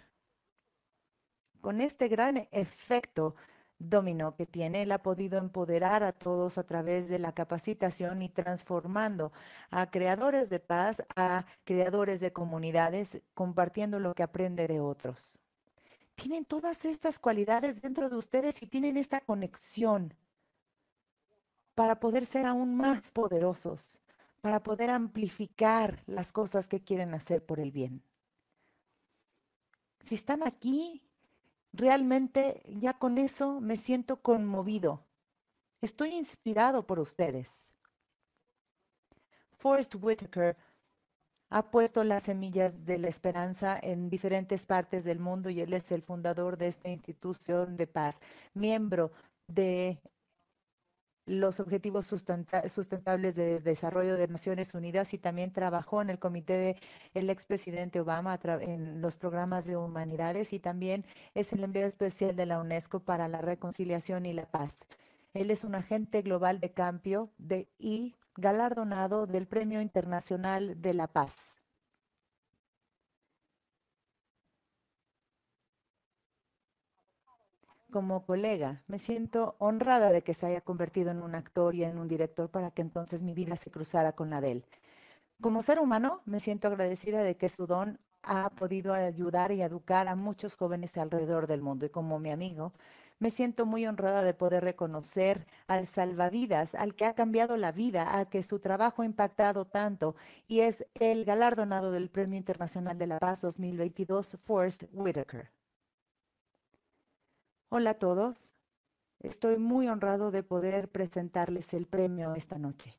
Con este gran efecto dominó que tiene, él ha podido empoderar a todos a través de la capacitación y transformando a creadores de paz, a creadores de comunidades, compartiendo lo que aprende de otros tienen todas estas cualidades dentro de ustedes y tienen esta conexión para poder ser aún más poderosos, para poder amplificar las cosas que quieren hacer por el bien. Si están aquí, realmente ya con eso me siento conmovido. Estoy inspirado por ustedes. Forrest Whitaker ha puesto las semillas de la esperanza en diferentes partes del mundo y él es el fundador de esta institución de paz, miembro de los Objetivos Sustentables de Desarrollo de Naciones Unidas y también trabajó en el comité del expresidente Obama en los programas de humanidades y también es el envío especial de la UNESCO para la reconciliación y la paz. Él es un agente global de cambio de, y galardonado del Premio Internacional de la Paz. como colega. Me siento honrada de que se haya convertido en un actor y en un director para que entonces mi vida se cruzara con la de él. Como ser humano, me siento agradecida de que su don ha podido ayudar y educar a muchos jóvenes alrededor del mundo. Y como mi amigo, me siento muy honrada de poder reconocer al salvavidas, al que ha cambiado la vida, a que su trabajo ha impactado tanto y es el galardonado del Premio Internacional de la Paz 2022, Forrest Whitaker. Hola a todos. Estoy muy honrado de poder presentarles el premio esta noche.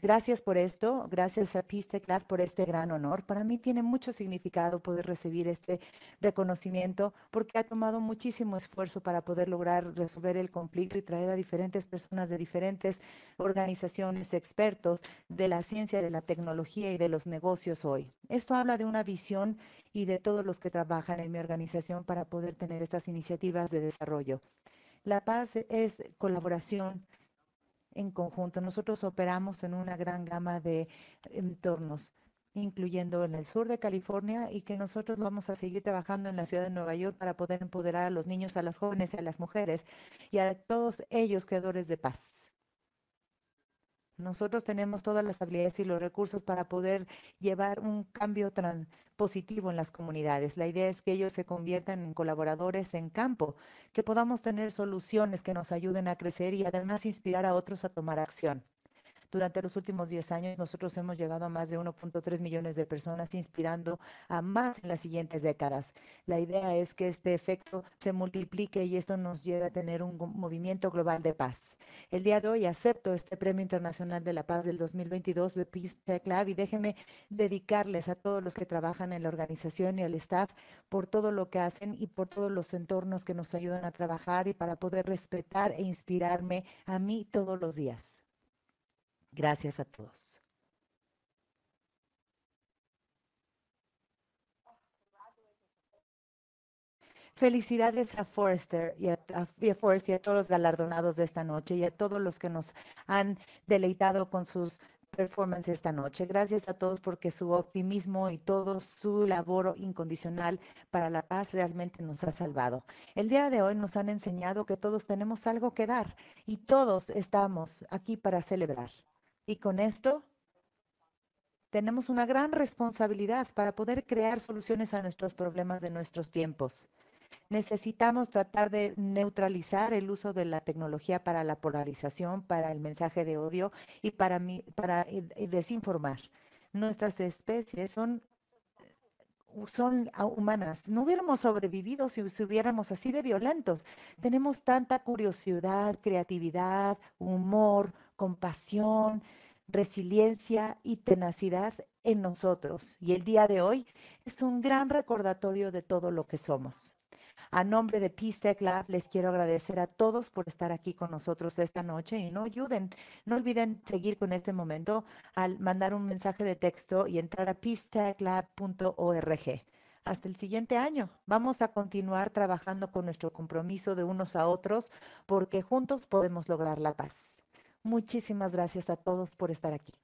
Gracias por esto, gracias a Piste por este gran honor. Para mí tiene mucho significado poder recibir este reconocimiento porque ha tomado muchísimo esfuerzo para poder lograr resolver el conflicto y traer a diferentes personas de diferentes organizaciones, expertos de la ciencia, de la tecnología y de los negocios hoy. Esto habla de una visión y de todos los que trabajan en mi organización para poder tener estas iniciativas de desarrollo. La paz es colaboración, en conjunto. Nosotros operamos en una gran gama de entornos, incluyendo en el sur de California, y que nosotros vamos a seguir trabajando en la ciudad de Nueva York para poder empoderar a los niños, a las jóvenes, a las mujeres y a todos ellos creadores de paz. Nosotros tenemos todas las habilidades y los recursos para poder llevar un cambio trans positivo en las comunidades. La idea es que ellos se conviertan en colaboradores en campo, que podamos tener soluciones que nos ayuden a crecer y además inspirar a otros a tomar acción. Durante los últimos 10 años, nosotros hemos llegado a más de 1.3 millones de personas, inspirando a más en las siguientes décadas. La idea es que este efecto se multiplique y esto nos lleve a tener un movimiento global de paz. El día de hoy acepto este Premio Internacional de la Paz del 2022 de Peace Tech Lab y déjenme dedicarles a todos los que trabajan en la organización y al staff por todo lo que hacen y por todos los entornos que nos ayudan a trabajar y para poder respetar e inspirarme a mí todos los días. Gracias a todos. Felicidades a Forrester y a, y a, todos los galardonados de esta noche y a todos los que nos han deleitado con sus performances esta noche. Gracias a todos porque su optimismo y todo su labor incondicional para la paz realmente nos ha salvado. El día de hoy nos han enseñado que todos tenemos algo que dar y todos estamos aquí para celebrar. Y con esto tenemos una gran responsabilidad para poder crear soluciones a nuestros problemas de nuestros tiempos. Necesitamos tratar de neutralizar el uso de la tecnología para la polarización, para el mensaje de odio y para, eh, desinformar. Nuestras especies son, humanas. No hubiéramos sobrevivido si, si hubiéramos así de violentos. Tenemos tanta curiosidad, creatividad, humor, compasión, resiliencia y tenacidad en nosotros. Y el día de hoy es un gran recordatorio de todo lo que somos. A nombre de Peace Tech Lab, les quiero agradecer a todos por estar aquí con nosotros esta noche y no ayuden, no olviden seguir con este momento al mandar un mensaje de texto y entrar a peacetechlab.org. Hasta el siguiente año. Vamos a continuar trabajando con nuestro compromiso de unos a otros porque juntos podemos lograr la paz. Muchísimas gracias a todos por estar aquí.